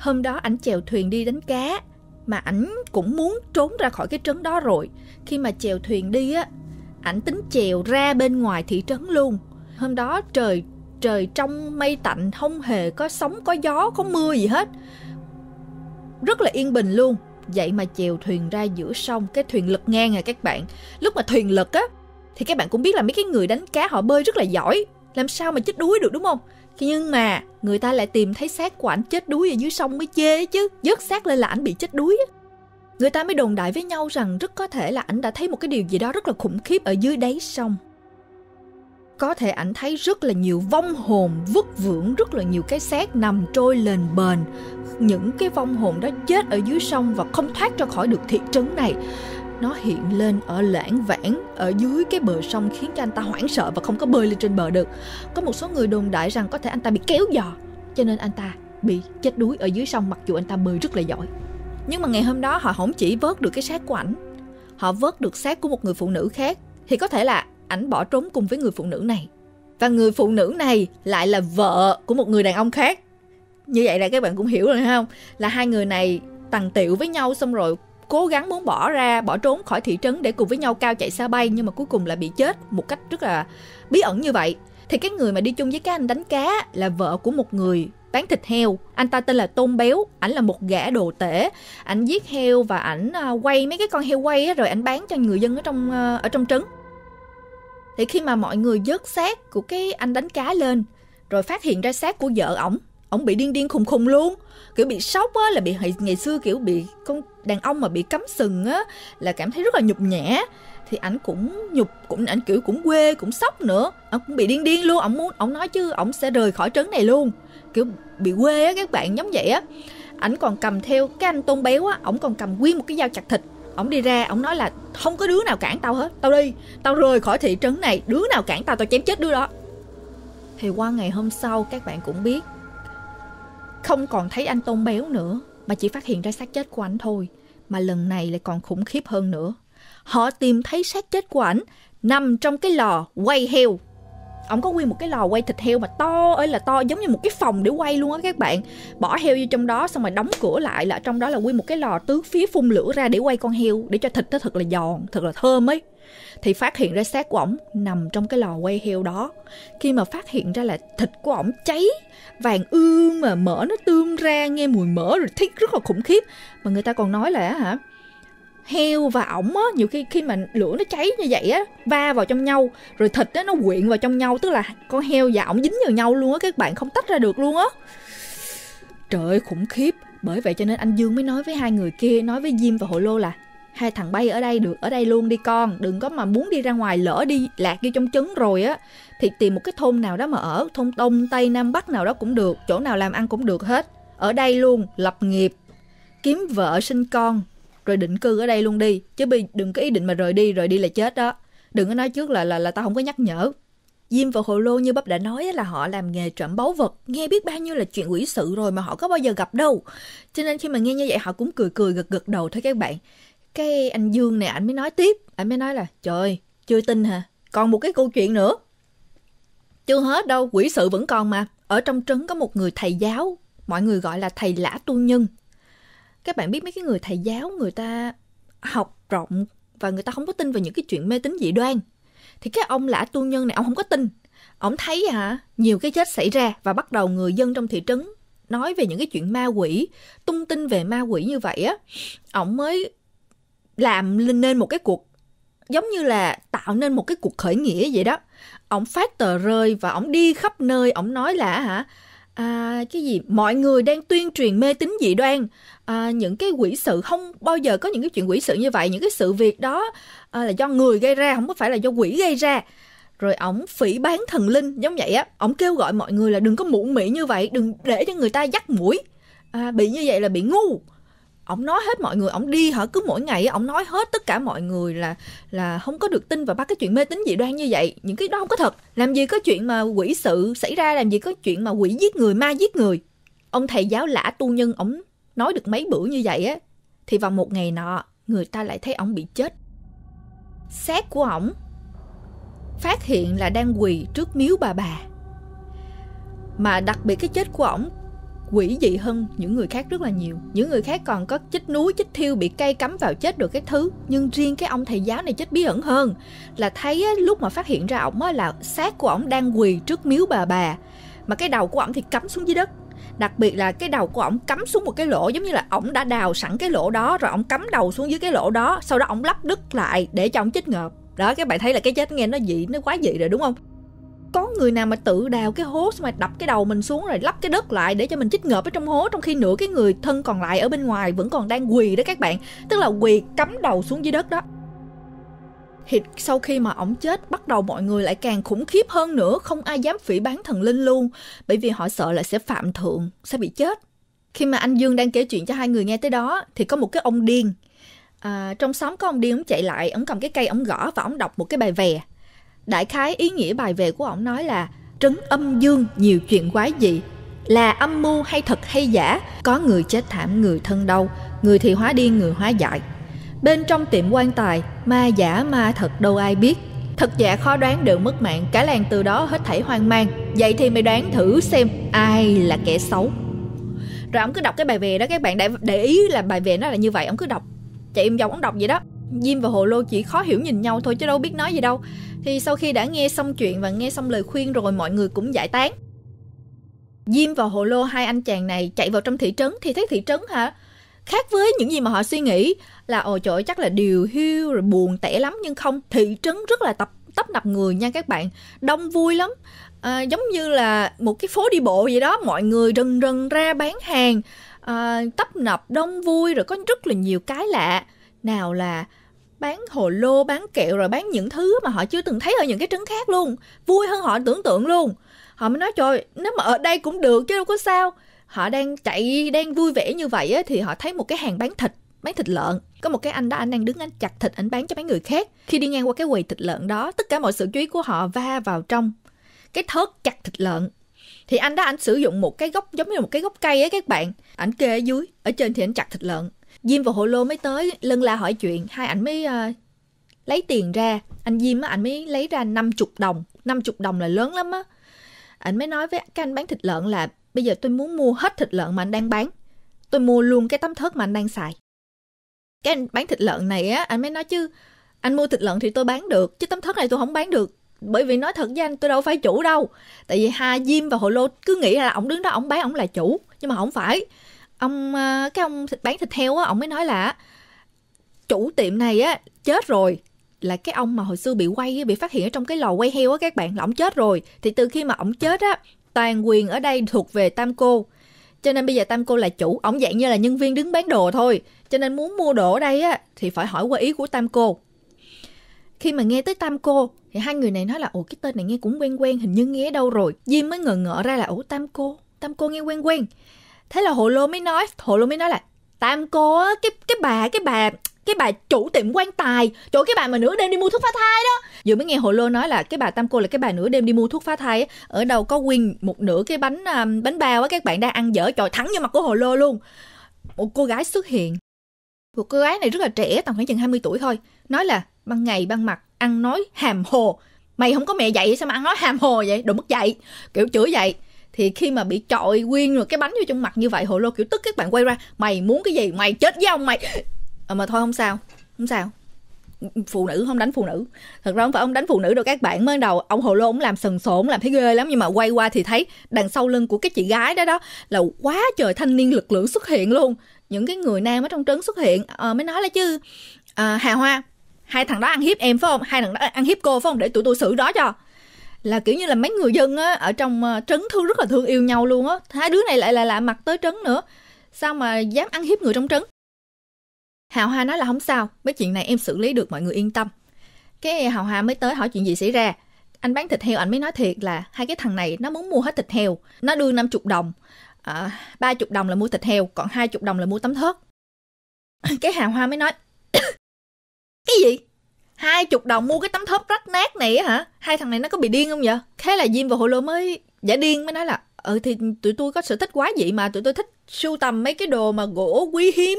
hôm đó anh chèo thuyền đi đánh cá mà ảnh cũng muốn trốn ra khỏi cái trấn đó rồi khi mà chèo thuyền đi á ảnh tính chèo ra bên ngoài thị trấn luôn hôm đó trời trời trong mây tạnh không hề có sóng có gió có mưa gì hết rất là yên bình luôn vậy mà chèo thuyền ra giữa sông cái thuyền lật ngang à các bạn lúc mà thuyền lật á thì các bạn cũng biết là mấy cái người đánh cá họ bơi rất là giỏi làm sao mà chết đuối được đúng không nhưng mà người ta lại tìm thấy xác của ảnh chết đuối ở dưới sông mới chê chứ Dớt xác lên là ảnh bị chết đuối Người ta mới đồn đại với nhau rằng rất có thể là ảnh đã thấy một cái điều gì đó rất là khủng khiếp ở dưới đáy sông có thể ảnh thấy rất là nhiều vong hồn vứt vưởng rất là nhiều cái xác nằm trôi lên bền những cái vong hồn đó chết ở dưới sông và không thoát ra khỏi được thị trấn này nó hiện lên ở lãng vãng ở dưới cái bờ sông khiến cho anh ta hoảng sợ và không có bơi lên trên bờ được có một số người đồn đại rằng có thể anh ta bị kéo dò cho nên anh ta bị chết đuối ở dưới sông mặc dù anh ta bơi rất là giỏi nhưng mà ngày hôm đó họ không chỉ vớt được cái xác của ảnh họ vớt được xác của một người phụ nữ khác thì có thể là ảnh bỏ trốn cùng với người phụ nữ này và người phụ nữ này lại là vợ của một người đàn ông khác như vậy là các bạn cũng hiểu rồi không là hai người này tằng tiệu với nhau xong rồi cố gắng muốn bỏ ra bỏ trốn khỏi thị trấn để cùng với nhau cao chạy xa bay nhưng mà cuối cùng là bị chết một cách rất là bí ẩn như vậy thì cái người mà đi chung với cái anh đánh cá là vợ của một người bán thịt heo anh ta tên là tôn béo ảnh là một gã đồ tể ảnh giết heo và ảnh à, quay mấy cái con heo quay rồi ảnh bán cho người dân ở trong à, ở trong trấn thì khi mà mọi người dớt xác của cái anh đánh cá lên rồi phát hiện ra xác của vợ ổng ổng bị điên điên khùng khùng luôn kiểu bị sốc á là bị ngày xưa kiểu bị con đàn ông mà bị cắm sừng á là cảm thấy rất là nhục nhã thì ảnh cũng nhục cũng ảnh kiểu cũng quê cũng sốc nữa ổng cũng bị điên điên luôn ổng muốn ổng nói chứ ổng sẽ rời khỏi trấn này luôn kiểu bị quê á các bạn giống vậy á ảnh còn cầm theo cái anh tôn béo á ổng còn cầm nguyên một cái dao chặt thịt ổng đi ra ổng nói là không có đứa nào cản tao hết tao đi tao rời khỏi thị trấn này đứa nào cản tao tao chém chết đứa đó thì qua ngày hôm sau các bạn cũng biết không còn thấy anh tôn béo nữa mà chỉ phát hiện ra xác chết của ảnh thôi mà lần này lại còn khủng khiếp hơn nữa họ tìm thấy xác chết của ảnh nằm trong cái lò quay heo ông có nguyên một cái lò quay thịt heo mà to ơi là to giống như một cái phòng để quay luôn á các bạn bỏ heo vô trong đó xong rồi đóng cửa lại là trong đó là nguyên một cái lò tứ phía phun lửa ra để quay con heo để cho thịt nó thật là giòn thật là thơm ấy thì phát hiện ra xác của ổng nằm trong cái lò quay heo đó khi mà phát hiện ra là thịt của ổng cháy vàng ươm mà mỡ nó tươm ra nghe mùi mỡ rồi thích rất là khủng khiếp mà người ta còn nói là hả heo và ổng á nhiều khi khi mà lửa nó cháy như vậy á va vào trong nhau rồi thịt á nó quyện vào trong nhau tức là con heo và ổng dính vào nhau luôn á các bạn không tách ra được luôn á trời ơi khủng khiếp bởi vậy cho nên anh dương mới nói với hai người kia nói với diêm và hồ lô là hai thằng bay ở đây được ở đây luôn đi con đừng có mà muốn đi ra ngoài lỡ đi lạc vô trong trứng rồi á thì tìm một cái thôn nào đó mà ở thôn đông tây nam bắc nào đó cũng được chỗ nào làm ăn cũng được hết ở đây luôn lập nghiệp kiếm vợ sinh con rồi định cư ở đây luôn đi chứ bị đừng có ý định mà rời đi rời đi là chết đó đừng có nói trước là là là tao không có nhắc nhở Diêm và Hồ Lô như Bắp đã nói là họ làm nghề trộm báu vật, nghe biết bao nhiêu là chuyện quỷ sự rồi mà họ có bao giờ gặp đâu. Cho nên khi mà nghe như vậy họ cũng cười cười gật gật đầu thôi các bạn. Cái anh Dương này anh mới nói tiếp, anh mới nói là trời, chưa tin hả? Còn một cái câu chuyện nữa. Chưa hết đâu, quỷ sự vẫn còn mà. Ở trong trấn có một người thầy giáo, mọi người gọi là thầy Lã Tu Nhân các bạn biết mấy cái người thầy giáo người ta học rộng và người ta không có tin vào những cái chuyện mê tín dị đoan thì cái ông lã tu nhân này ông không có tin ông thấy à nhiều cái chết xảy ra và bắt đầu người dân trong thị trấn nói về những cái chuyện ma quỷ tung tin về ma quỷ như vậy á ông mới làm nên một cái cuộc giống như là tạo nên một cái cuộc khởi nghĩa vậy đó ông phát tờ rơi và ông đi khắp nơi ông nói là hả à, cái gì mọi người đang tuyên truyền mê tín dị đoan à, những cái quỷ sự không bao giờ có những cái chuyện quỷ sự như vậy những cái sự việc đó à, là do người gây ra không có phải là do quỷ gây ra rồi ổng phỉ bán thần linh giống vậy á ổng kêu gọi mọi người là đừng có mụ mĩ như vậy đừng để cho người ta dắt mũi à, bị như vậy là bị ngu ổng nói hết mọi người ổng đi hả cứ mỗi ngày ổng nói hết tất cả mọi người là là không có được tin vào ba cái chuyện mê tín dị đoan như vậy những cái đó không có thật làm gì có chuyện mà quỷ sự xảy ra làm gì có chuyện mà quỷ giết người ma giết người ông thầy giáo lã tu nhân ổng nói được mấy bữa như vậy á thì vào một ngày nọ người ta lại thấy ổng bị chết xác của ổng phát hiện là đang quỳ trước miếu bà bà mà đặc biệt cái chết của ổng quỷ dị hơn những người khác rất là nhiều những người khác còn có chích núi chích thiêu bị cây cắm vào chết được cái thứ nhưng riêng cái ông thầy giáo này chết bí ẩn hơn là thấy á, lúc mà phát hiện ra ổng á, là xác của ổng đang quỳ trước miếu bà bà mà cái đầu của ổng thì cắm xuống dưới đất đặc biệt là cái đầu của ổng cắm xuống một cái lỗ giống như là ổng đã đào sẵn cái lỗ đó rồi ổng cắm đầu xuống dưới cái lỗ đó sau đó ổng lắp đứt lại để cho ổng chích ngợp đó các bạn thấy là cái chết nghe nó dị nó quá dị rồi đúng không có người nào mà tự đào cái hố xong rồi đập cái đầu mình xuống rồi lắp cái đất lại để cho mình chích ngợp ở trong hố trong khi nửa cái người thân còn lại ở bên ngoài vẫn còn đang quỳ đó các bạn tức là quỳ cắm đầu xuống dưới đất đó thì sau khi mà ổng chết bắt đầu mọi người lại càng khủng khiếp hơn nữa không ai dám phỉ bán thần linh luôn bởi vì họ sợ là sẽ phạm thượng sẽ bị chết khi mà anh dương đang kể chuyện cho hai người nghe tới đó thì có một cái ông điên à, trong xóm có ông điên ông chạy lại ông cầm cái cây ông gõ và ông đọc một cái bài vè đại khái ý nghĩa bài về của ông nói là trấn âm dương nhiều chuyện quái dị là âm mưu hay thật hay giả có người chết thảm người thân đau người thì hóa điên người hóa dại bên trong tiệm quan tài ma giả ma thật đâu ai biết thật giả khó đoán đều mất mạng cả làng từ đó hết thảy hoang mang vậy thì mày đoán thử xem ai là kẻ xấu rồi ông cứ đọc cái bài về đó các bạn để để ý là bài về nó là như vậy ông cứ đọc chạy im dòng ông đọc vậy đó Diêm và Hồ Lô chỉ khó hiểu nhìn nhau thôi chứ đâu biết nói gì đâu. Thì sau khi đã nghe xong chuyện và nghe xong lời khuyên rồi mọi người cũng giải tán. Diêm và Hồ Lô hai anh chàng này chạy vào trong thị trấn thì thấy thị trấn hả? Khác với những gì mà họ suy nghĩ là ồ trời chắc là điều hưu rồi buồn tẻ lắm nhưng không, thị trấn rất là tập tấp nập người nha các bạn, đông vui lắm. À, giống như là một cái phố đi bộ vậy đó, mọi người rần rần ra bán hàng, à, tấp nập đông vui rồi có rất là nhiều cái lạ. Nào là bán hồ lô bán kẹo rồi bán những thứ mà họ chưa từng thấy ở những cái trấn khác luôn vui hơn họ tưởng tượng luôn họ mới nói trời nếu mà ở đây cũng được chứ đâu có sao họ đang chạy đang vui vẻ như vậy á, thì họ thấy một cái hàng bán thịt bán thịt lợn có một cái anh đó anh đang đứng anh chặt thịt anh bán cho mấy người khác khi đi ngang qua cái quầy thịt lợn đó tất cả mọi sự chú ý của họ va vào trong cái thớt chặt thịt lợn thì anh đó anh sử dụng một cái gốc giống như một cái gốc cây ấy các bạn ảnh kê ở dưới ở trên thì anh chặt thịt lợn Diêm và Hồ Lô mới tới lân la hỏi chuyện hai ảnh mới uh, lấy tiền ra anh Diêm á ảnh mới lấy ra 50 đồng 50 đồng là lớn lắm á ảnh mới nói với cái anh bán thịt lợn là bây giờ tôi muốn mua hết thịt lợn mà anh đang bán tôi mua luôn cái tấm thớt mà anh đang xài cái anh bán thịt lợn này á anh mới nói chứ anh mua thịt lợn thì tôi bán được chứ tấm thớt này tôi không bán được bởi vì nói thật với anh tôi đâu phải chủ đâu tại vì ha diêm và hồ lô cứ nghĩ là ông đứng đó ông bán ông là chủ nhưng mà không phải ông ờ, cái ông bán thịt heo á ông mới nói là chủ tiệm này á chết rồi là cái ông mà hồi xưa bị quay bị phát hiện ở trong cái lò quay heo á các bạn là ổng chết rồi thì từ khi mà ổng chết á toàn quyền ở đây thuộc về tam cô cho nên bây giờ tam cô là chủ ổng dạng như là nhân viên đứng bán đồ thôi cho nên muốn mua đồ ở đây á thì phải hỏi qua ý của tam cô khi mà nghe tới tam cô thì hai người này nói là ồ cái tên này nghe cũng quen quen hình như nghe đâu rồi diêm mới ngờ ngỡ ra là ồ tam cô tam cô nghe quen quen thế là hồ lô mới nói hồ lô mới nói là tam cô á cái cái bà cái bà cái bà chủ tiệm quan tài chỗ cái bà mà nửa đêm đi mua thuốc phá thai đó vừa mới nghe hồ lô nói là cái bà tam cô là cái bà nửa đêm đi mua thuốc phá thai ở đâu có nguyên một nửa cái bánh um, bánh bao á các bạn đang ăn dở trời thẳng vô mặt của hồ lô luôn một cô gái xuất hiện một cô gái này rất là trẻ tầm khoảng chừng 20 tuổi thôi nói là ban ngày ban mặt ăn nói hàm hồ mày không có mẹ dạy sao mà ăn nói hàm hồ vậy đồ mất dạy kiểu chửi vậy thì khi mà bị trọi quyên rồi cái bánh vô trong mặt như vậy hồ lô kiểu tức các bạn quay ra mày muốn cái gì mày chết với ông mày à, mà thôi không sao không sao phụ nữ không đánh phụ nữ thật ra không phải ông đánh phụ nữ đâu các bạn mới đầu ông hồ lô ông làm sần sổn làm thấy ghê lắm nhưng mà quay qua thì thấy đằng sau lưng của cái chị gái đó đó là quá trời thanh niên lực lượng xuất hiện luôn những cái người nam ở trong trấn xuất hiện à, mới nói là chứ à, hà hoa hai thằng đó ăn hiếp em phải không hai thằng đó ăn hiếp cô phải không để tụi tôi xử đó cho là kiểu như là mấy người dân á ở trong ờ, trấn thương rất là thương yêu nhau luôn á hai đứa này lại là lạ mặt tới trấn nữa sao mà dám ăn hiếp người trong trấn hào hà nói là không sao mấy chuyện này em xử lý được mọi người yên tâm cái hào hà mới tới hỏi chuyện gì xảy ra anh bán thịt heo anh mới nói thiệt là hai cái thằng này nó muốn mua hết thịt heo nó đưa 50 đồng ờ, ba à, chục đồng là mua thịt heo còn hai chục đồng là mua tấm thớt cái hào hoa mới nói cái gì hai chục đồng mua cái tấm thớp rách nát này hả hai thằng này nó có bị điên không vậy thế là diêm và hồ lô mới giả điên mới nói là ừ thì tụi tôi có sở thích quá vậy mà tụi tôi thích sưu tầm mấy cái đồ mà gỗ quý hiếm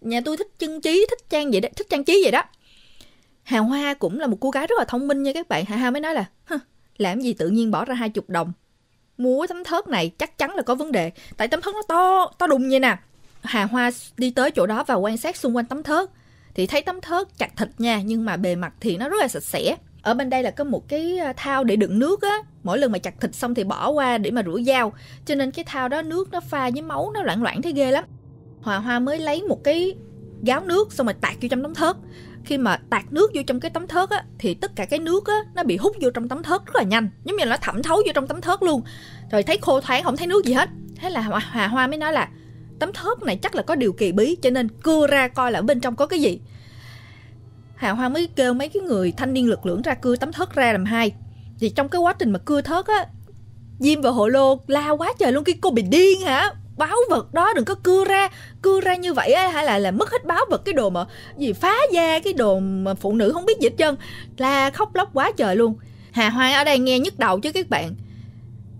nhà tôi thích chân trí thích trang vậy đó thích trang trí vậy đó hà hoa cũng là một cô gái rất là thông minh nha các bạn hà hoa mới nói là làm gì tự nhiên bỏ ra hai chục đồng mua tấm thớt này chắc chắn là có vấn đề tại tấm thớt nó to to đùng vậy nè hà hoa đi tới chỗ đó và quan sát xung quanh tấm thớt thì thấy tấm thớt chặt thịt nha nhưng mà bề mặt thì nó rất là sạch sẽ ở bên đây là có một cái à, thao để đựng nước á mỗi lần mà chặt thịt xong thì bỏ qua để mà rửa dao cho nên cái thao đó nước nó pha với máu nó loãng loãng thấy ghê lắm hòa hoa mới lấy một cái gáo nước xong rồi tạt vô trong tấm thớt khi mà tạt nước vô trong cái tấm thớt á thì tất cả cái nước á nó bị hút vô trong tấm thớt rất là nhanh giống như là nó thẩm thấu vô trong tấm thớt luôn rồi thấy khô thoáng không thấy nước gì hết thế là hòa hoa mới nói là tấm thớt này chắc là có điều kỳ bí cho nên cưa ra coi là bên trong có cái gì hà hoa mới kêu mấy cái người thanh niên lực lưỡng ra cưa tấm thớt ra làm hai thì trong cái quá trình mà cưa thớt á diêm và hộ lô la quá trời luôn cái cô bị điên hả báo vật đó đừng có cưa ra cưa ra như vậy á hay là là mất hết báo vật cái đồ mà gì phá da cái đồ mà phụ nữ không biết gì hết trơn la khóc lóc quá trời luôn hà hoa ở đây nghe nhức đầu chứ các bạn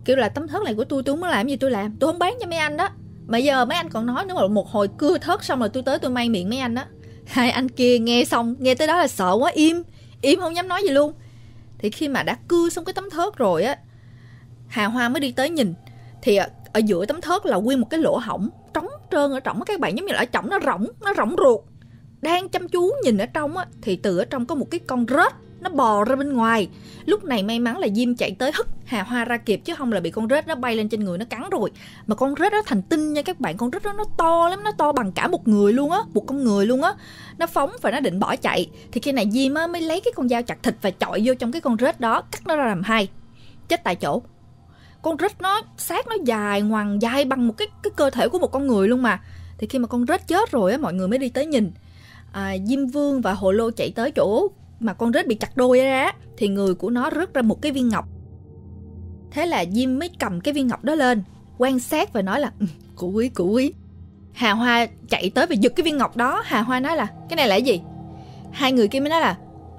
kiểu là tấm thớt này của tôi tôi muốn làm gì tôi làm tôi không bán cho mấy anh đó mà giờ mấy anh còn nói nếu mà một hồi cưa thớt xong rồi tôi tới tôi may miệng mấy anh á hai anh kia nghe xong nghe tới đó là sợ quá im im không dám nói gì luôn thì khi mà đã cưa xong cái tấm thớt rồi á hà hoa mới đi tới nhìn thì ở giữa tấm thớt là nguyên một cái lỗ hỏng trống trơn ở trong các bạn giống như là ở trong nó rỗng nó rỗng ruột đang chăm chú nhìn ở trong á thì từ ở trong có một cái con rết nó bò ra bên ngoài lúc này may mắn là diêm chạy tới hất hà hoa ra kịp chứ không là bị con rết nó bay lên trên người nó cắn rồi mà con rết nó thành tinh nha các bạn con rết đó nó to lắm nó to bằng cả một người luôn á một con người luôn á nó phóng và nó định bỏ chạy thì khi này diêm á mới lấy cái con dao chặt thịt và chọi vô trong cái con rết đó cắt nó ra làm hai chết tại chỗ con rết nó xác nó dài ngoằn dài bằng một cái cái cơ thể của một con người luôn mà thì khi mà con rết chết rồi á mọi người mới đi tới nhìn à, Diêm Vương và Hồ Lô chạy tới chỗ mà con rết bị chặt đôi ra thì người của nó rớt ra một cái viên ngọc thế là Jim mới cầm cái viên ngọc đó lên quan sát và nói là ừ, củ quý củ quý hà hoa chạy tới và giật cái viên ngọc đó hà hoa nói là cái này là cái gì hai người kia mới nói là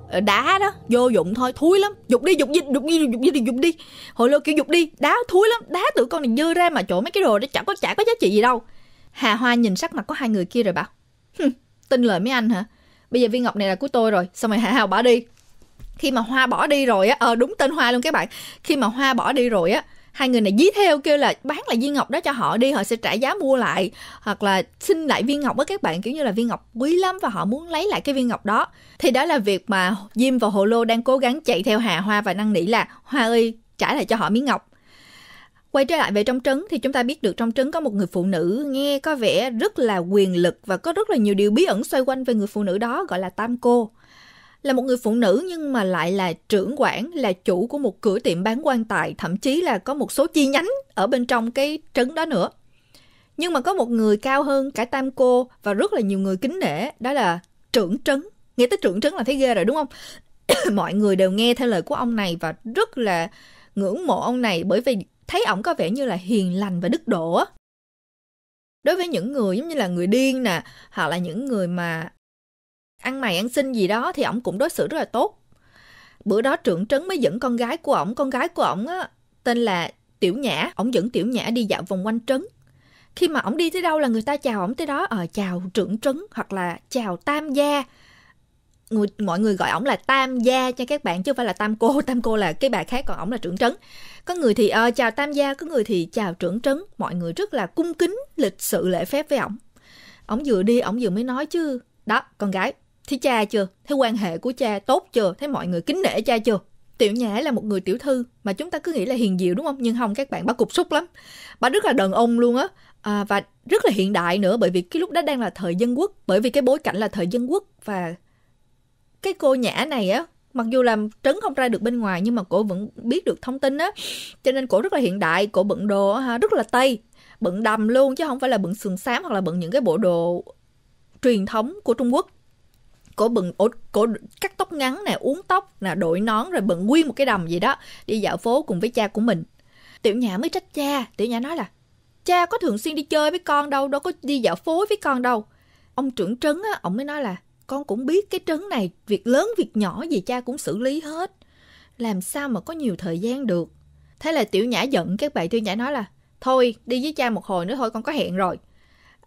ờ, đá đó vô dụng thôi thúi lắm dục đi dục đi dục đi dục đi dục đi hồi lâu kêu dục đi đá thúi lắm đá tự con này dơ ra mà chỗ mấy cái đồ đó chẳng có chả có giá trị gì đâu hà hoa nhìn sắc mặt của hai người kia rồi bảo tin lời mấy anh hả bây giờ viên ngọc này là của tôi rồi xong rồi hả hào bỏ đi khi mà hoa bỏ đi rồi á ờ đúng tên hoa luôn các bạn khi mà hoa bỏ đi rồi á hai người này dí theo kêu là bán lại viên ngọc đó cho họ đi họ sẽ trả giá mua lại hoặc là xin lại viên ngọc với các bạn kiểu như là viên ngọc quý lắm và họ muốn lấy lại cái viên ngọc đó thì đó là việc mà diêm và hồ lô đang cố gắng chạy theo hà hoa và năn nỉ là hoa ơi trả lại cho họ miếng ngọc Quay trở lại về trong trấn thì chúng ta biết được trong trấn có một người phụ nữ nghe có vẻ rất là quyền lực và có rất là nhiều điều bí ẩn xoay quanh về người phụ nữ đó gọi là Tam Cô. Là một người phụ nữ nhưng mà lại là trưởng quản, là chủ của một cửa tiệm bán quan tài, thậm chí là có một số chi nhánh ở bên trong cái trấn đó nữa. Nhưng mà có một người cao hơn cả Tam Cô và rất là nhiều người kính nể, đó là trưởng trấn. Nghe tới trưởng trấn là thấy ghê rồi đúng không? Mọi người đều nghe theo lời của ông này và rất là ngưỡng mộ ông này bởi vì thấy ổng có vẻ như là hiền lành và đức độ á đối với những người giống như là người điên nè hoặc là những người mà ăn mày ăn xin gì đó thì ổng cũng đối xử rất là tốt bữa đó trưởng trấn mới dẫn con gái của ổng con gái của ổng á tên là tiểu nhã ổng dẫn tiểu nhã đi dạo vòng quanh trấn khi mà ổng đi tới đâu là người ta chào ổng tới đó ờ chào trưởng trấn hoặc là chào tam gia người, mọi người gọi ổng là tam gia cho các bạn chứ không phải là tam cô tam cô là cái bà khác còn ổng là trưởng trấn có người thì uh, chào tam gia có người thì chào trưởng trấn mọi người rất là cung kính lịch sự lễ phép với ổng ổng vừa đi ổng vừa mới nói chứ đó con gái thấy cha chưa thấy quan hệ của cha tốt chưa thấy mọi người kính nể cha chưa tiểu nhã là một người tiểu thư mà chúng ta cứ nghĩ là hiền diệu đúng không nhưng không các bạn bà cục xúc lắm bà rất là đàn ông luôn á à, và rất là hiện đại nữa bởi vì cái lúc đó đang là thời dân quốc bởi vì cái bối cảnh là thời dân quốc và cái cô nhã này á mặc dù là trấn không ra được bên ngoài nhưng mà cổ vẫn biết được thông tin á cho nên cổ rất là hiện đại cổ bận đồ ha rất là tây bận đầm luôn chứ không phải là bận sườn xám hoặc là bận những cái bộ đồ truyền thống của trung quốc cổ bận ổ, cổ cắt tóc ngắn nè uống tóc nè đội nón rồi bận nguyên một cái đầm gì đó đi dạo phố cùng với cha của mình tiểu nhã mới trách cha tiểu nhã nói là cha có thường xuyên đi chơi với con đâu đâu có đi dạo phố với con đâu ông trưởng trấn á ông mới nói là con cũng biết cái trấn này việc lớn việc nhỏ gì cha cũng xử lý hết làm sao mà có nhiều thời gian được thế là tiểu nhã giận các bạn tiểu nhã nói là thôi đi với cha một hồi nữa thôi con có hẹn rồi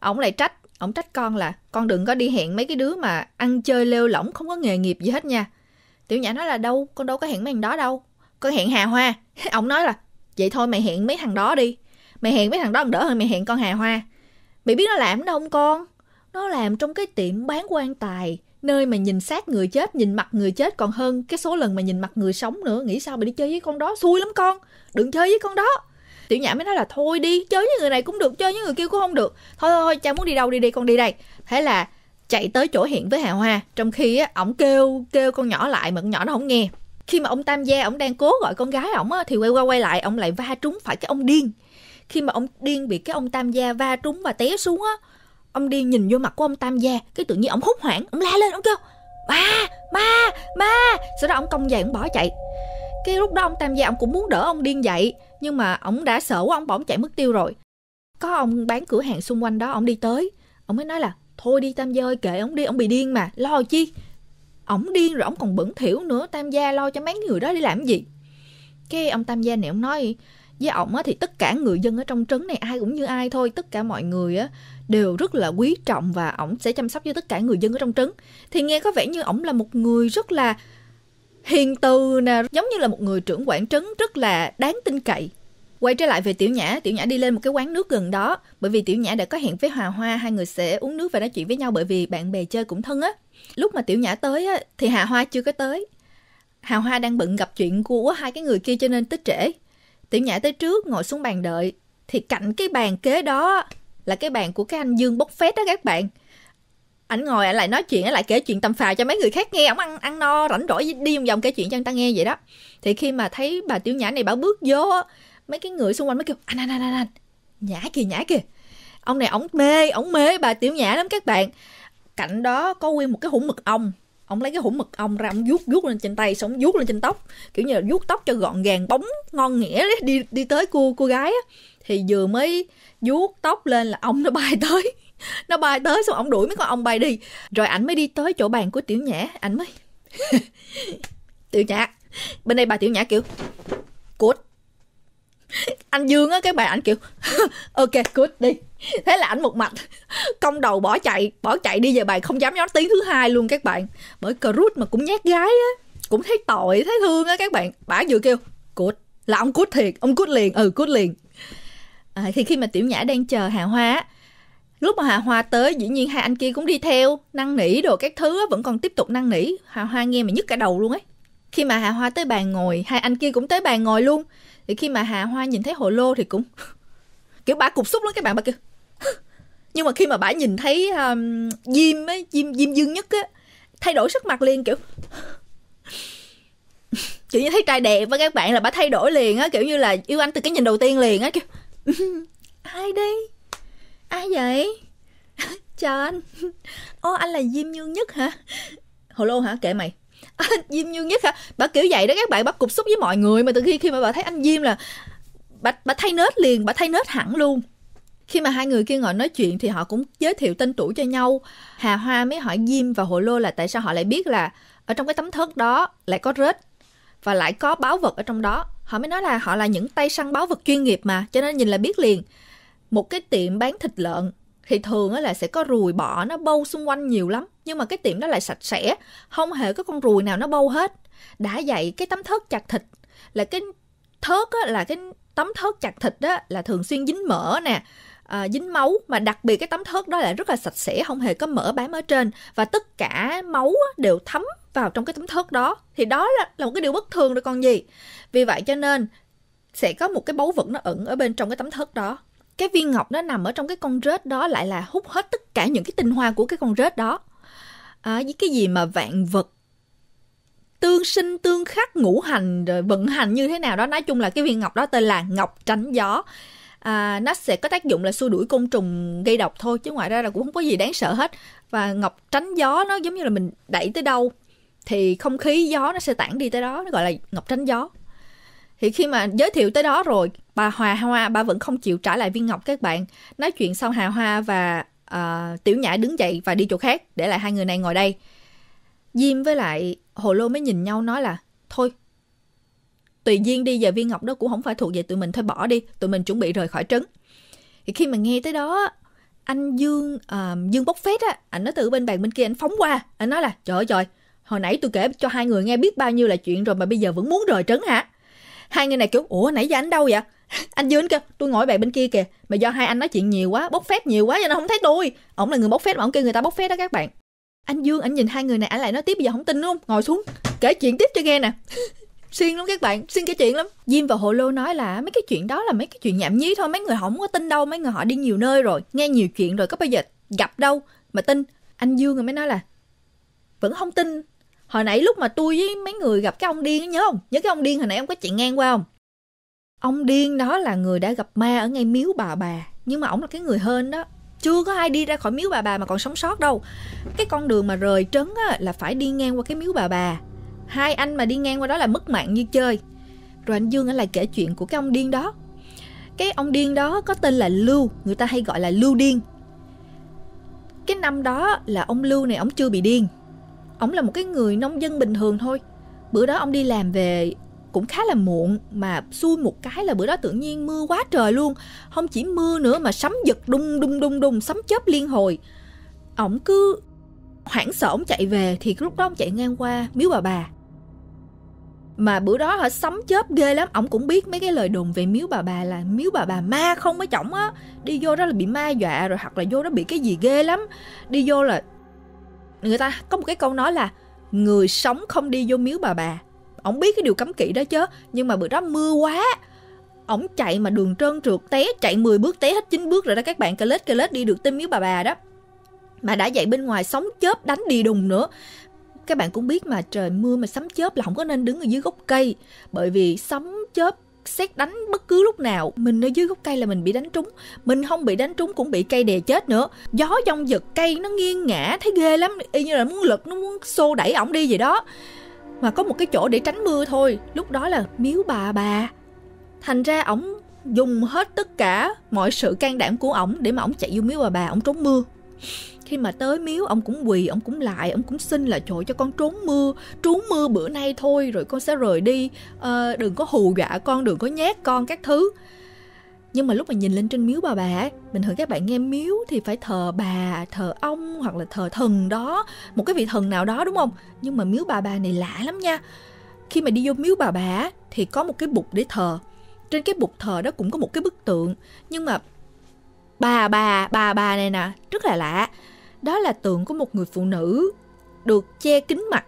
ổng lại trách ổng trách con là con đừng có đi hẹn mấy cái đứa mà ăn chơi lêu lỏng không có nghề nghiệp gì hết nha tiểu nhã nói là đâu con đâu có hẹn mấy thằng đó đâu con hẹn hà hoa ổng nói là vậy thôi mày hẹn mấy thằng đó đi mày hẹn mấy thằng đó còn đỡ hơn mày hẹn con hà hoa mày biết nó làm đâu không con nó làm trong cái tiệm bán quan tài nơi mà nhìn xác người chết nhìn mặt người chết còn hơn cái số lần mà nhìn mặt người sống nữa nghĩ sao mà đi chơi với con đó xui lắm con đừng chơi với con đó tiểu nhã mới nói là thôi đi chơi với người này cũng được chơi với người kia cũng không được thôi thôi, thôi cha muốn đi đâu đi đi con đi đây thế là chạy tới chỗ hiện với hà hoa trong khi á ổng kêu kêu con nhỏ lại mà con nhỏ nó không nghe khi mà ông tam gia ổng đang cố gọi con gái ổng á thì quay qua quay lại ổng lại va trúng phải cái ông điên khi mà ông điên bị cái ông tam gia va trúng và té xuống á ông đi nhìn vô mặt của ông tam gia cái tự nhiên ông hốt hoảng ông la lên ông kêu ba ba ba sau đó ông công giày ông bỏ chạy cái lúc đó ông tam gia ông cũng muốn đỡ ông điên dậy nhưng mà ông đã sợ quá ông bỏ ông chạy mất tiêu rồi có ông bán cửa hàng xung quanh đó ông đi tới ông mới nói là thôi đi tam gia ơi kệ ông đi ông bị điên mà lo chi ổng điên rồi ổng còn bẩn thỉu nữa tam gia lo cho mấy người đó đi làm gì cái ông tam gia này ông nói với ổng á thì tất cả người dân ở trong trấn này ai cũng như ai thôi tất cả mọi người á đều rất là quý trọng và ổng sẽ chăm sóc cho tất cả người dân ở trong trấn thì nghe có vẻ như ổng là một người rất là hiền từ nè giống như là một người trưởng quản trấn rất là đáng tin cậy quay trở lại về tiểu nhã tiểu nhã đi lên một cái quán nước gần đó bởi vì tiểu nhã đã có hẹn với hòa hoa hai người sẽ uống nước và nói chuyện với nhau bởi vì bạn bè chơi cũng thân á lúc mà tiểu nhã tới á thì hà hoa chưa có tới hà hoa đang bận gặp chuyện của hai cái người kia cho nên tới trễ tiểu nhã tới trước ngồi xuống bàn đợi thì cạnh cái bàn kế đó là cái bàn của cái anh Dương bốc phét đó các bạn ảnh ngồi ảnh lại nói chuyện ảnh lại kể chuyện tầm phào cho mấy người khác nghe ổng ăn ăn no rảnh rỗi đi vòng vòng kể chuyện cho người ta nghe vậy đó thì khi mà thấy bà tiểu nhã này bảo bước vô mấy cái người xung quanh mới kêu anh anh anh anh, anh. nhã kìa nhã kìa ông này ổng mê ổng mê bà tiểu nhã lắm các bạn cạnh đó có nguyên một cái hũ mực ong ông lấy cái hũ mực ong ra ông vuốt vuốt lên trên tay xong vuốt lên trên tóc kiểu như là vuốt tóc cho gọn gàng bóng ngon nghĩa đi đi tới cô cô gái á thì vừa mới vuốt tóc lên là ông nó bay tới nó bay tới xong ông đuổi mấy con ông bay đi rồi ảnh mới đi tới chỗ bàn của tiểu nhã ảnh mới tiểu nhã bên đây bà tiểu nhã kiểu cút anh dương á cái bài ảnh kiểu ok cút đi thế là ảnh một mạch cong đầu bỏ chạy bỏ chạy đi về bài không dám nói tiếng thứ hai luôn các bạn bởi cờ rút mà cũng nhát gái á cũng thấy tội thấy thương á các bạn bả vừa kêu cút là ông cút thiệt ông cút liền ừ cút liền à, thì khi mà tiểu nhã đang chờ hà hoa lúc mà hà hoa tới dĩ nhiên hai anh kia cũng đi theo năn nỉ đồ các thứ vẫn còn tiếp tục năn nỉ hà hoa nghe mà nhức cả đầu luôn ấy khi mà hà hoa tới bàn ngồi hai anh kia cũng tới bàn ngồi luôn thì khi mà hà hoa nhìn thấy hồ lô thì cũng kiểu bà cục xúc lắm các bạn bà kêu nhưng mà khi mà bà nhìn thấy um, diêm ấy diêm diêm dương nhất á thay đổi sắc mặt liền kiểu kiểu như thấy trai đẹp với các bạn là bà thay đổi liền á kiểu như là yêu anh từ cái nhìn đầu tiên liền á kiểu ai đi ai vậy chào anh ô anh là diêm dương nhất hả hồ lô hả kệ mày à, diêm dương nhất hả bà kiểu vậy đó các bạn bắt cục xúc với mọi người mà từ khi khi mà bà thấy anh diêm là bà bà thay nết liền bà thay nết hẳn luôn khi mà hai người kia ngồi nói chuyện thì họ cũng giới thiệu tên tuổi cho nhau hà hoa mới hỏi diêm và hồ lô là tại sao họ lại biết là ở trong cái tấm thớt đó lại có rết và lại có báu vật ở trong đó họ mới nói là họ là những tay săn báo vật chuyên nghiệp mà cho nên nhìn là biết liền một cái tiệm bán thịt lợn thì thường là sẽ có ruồi bọ nó bâu xung quanh nhiều lắm nhưng mà cái tiệm đó lại sạch sẽ không hề có con ruồi nào nó bâu hết đã vậy cái tấm thớt chặt thịt là cái thớt á, là cái tấm thớt chặt thịt á là thường xuyên dính mỡ nè à, dính máu mà đặc biệt cái tấm thớt đó là rất là sạch sẽ không hề có mỡ bám ở trên và tất cả máu đều thấm vào trong cái tấm thất đó thì đó là, là một cái điều bất thường rồi còn gì vì vậy cho nên sẽ có một cái báu vật nó ẩn ở bên trong cái tấm thất đó cái viên ngọc nó nằm ở trong cái con rết đó lại là hút hết tất cả những cái tinh hoa của cái con rết đó à, với cái gì mà vạn vật tương sinh tương khắc ngũ hành rồi vận hành như thế nào đó nói chung là cái viên ngọc đó tên là ngọc tránh gió à, nó sẽ có tác dụng là xua đuổi côn trùng gây độc thôi chứ ngoài ra là cũng không có gì đáng sợ hết và ngọc tránh gió nó giống như là mình đẩy tới đâu thì không khí gió nó sẽ tản đi tới đó nó gọi là ngọc tránh gió thì khi mà giới thiệu tới đó rồi bà hòa hoa bà vẫn không chịu trả lại viên ngọc các bạn nói chuyện xong hà hoa và uh, tiểu nhã đứng dậy và đi chỗ khác để lại hai người này ngồi đây diêm với lại hồ lô mới nhìn nhau nói là thôi tùy duyên đi giờ viên ngọc đó cũng không phải thuộc về tụi mình thôi bỏ đi tụi mình chuẩn bị rời khỏi trấn thì khi mà nghe tới đó anh dương uh, dương bốc phét á anh nói từ bên bàn bên kia anh phóng qua anh nói là trời ơi trời hồi nãy tôi kể cho hai người nghe biết bao nhiêu là chuyện rồi mà bây giờ vẫn muốn rời trấn hả hai người này kiểu ủa nãy giờ anh đâu vậy anh dương anh kêu tôi ngồi bàn bên kia kìa mà do hai anh nói chuyện nhiều quá bốc phép nhiều quá cho nên không thấy tôi ổng là người bốc phép mà ổng kêu người ta bốc phép đó các bạn anh dương anh nhìn hai người này anh lại nói tiếp bây giờ không tin đúng không ngồi xuống kể chuyện tiếp cho nghe nè xuyên lắm các bạn xuyên kể chuyện lắm diêm và hồ lô nói là mấy cái chuyện đó là mấy cái chuyện nhảm nhí thôi mấy người không có tin đâu mấy người họ đi nhiều nơi rồi nghe nhiều chuyện rồi có bao giờ gặp đâu mà tin anh dương rồi mới nói là vẫn không tin hồi nãy lúc mà tôi với mấy người gặp cái ông điên nhớ không nhớ cái ông điên hồi nãy ông có chạy ngang qua không ông điên đó là người đã gặp ma ở ngay miếu bà bà nhưng mà ổng là cái người hên đó chưa có ai đi ra khỏi miếu bà bà mà còn sống sót đâu cái con đường mà rời trấn á, là phải đi ngang qua cái miếu bà bà hai anh mà đi ngang qua đó là mất mạng như chơi rồi anh dương anh lại kể chuyện của cái ông điên đó cái ông điên đó có tên là lưu người ta hay gọi là lưu điên cái năm đó là ông lưu này ông chưa bị điên Ông là một cái người nông dân bình thường thôi Bữa đó ông đi làm về cũng khá là muộn Mà xui một cái là bữa đó tự nhiên mưa quá trời luôn Không chỉ mưa nữa mà sấm giật đung đung đung đung Sấm chớp liên hồi Ông cứ hoảng sợ ông chạy về Thì lúc đó ông chạy ngang qua miếu bà bà mà bữa đó họ sấm chớp ghê lắm ông cũng biết mấy cái lời đồn về miếu bà bà là miếu bà bà ma không mấy chổng á đi vô đó là bị ma dọa rồi hoặc là vô đó bị cái gì ghê lắm đi vô là người ta có một cái câu nói là người sống không đi vô miếu bà bà ổng biết cái điều cấm kỵ đó chứ nhưng mà bữa đó mưa quá ổng chạy mà đường trơn trượt té chạy 10 bước té hết 9 bước rồi đó các bạn cà lết cà lết đi được tới miếu bà bà đó mà đã dậy bên ngoài sóng chớp đánh đi đùng nữa các bạn cũng biết mà trời mưa mà sấm chớp là không có nên đứng ở dưới gốc cây bởi vì sấm chớp xét đánh bất cứ lúc nào mình ở dưới gốc cây là mình bị đánh trúng mình không bị đánh trúng cũng bị cây đè chết nữa gió dông giật cây nó nghiêng ngã thấy ghê lắm y như là muốn lật nó muốn xô đẩy ổng đi gì đó mà có một cái chỗ để tránh mưa thôi lúc đó là miếu bà bà thành ra ổng dùng hết tất cả mọi sự can đảm của ổng để mà ổng chạy vô miếu bà bà ổng trốn mưa khi mà tới miếu ông cũng quỳ ông cũng lại ông cũng xin là trời cho con trốn mưa trốn mưa bữa nay thôi rồi con sẽ rời đi à, đừng có hù dọa con đừng có nhét con các thứ nhưng mà lúc mà nhìn lên trên miếu bà bà bình thường các bạn nghe miếu thì phải thờ bà thờ ông hoặc là thờ thần đó một cái vị thần nào đó đúng không nhưng mà miếu bà bà này lạ lắm nha khi mà đi vô miếu bà bà thì có một cái bục để thờ trên cái bục thờ đó cũng có một cái bức tượng nhưng mà bà bà bà bà này nè rất là lạ đó là tượng của một người phụ nữ được che kín mặt.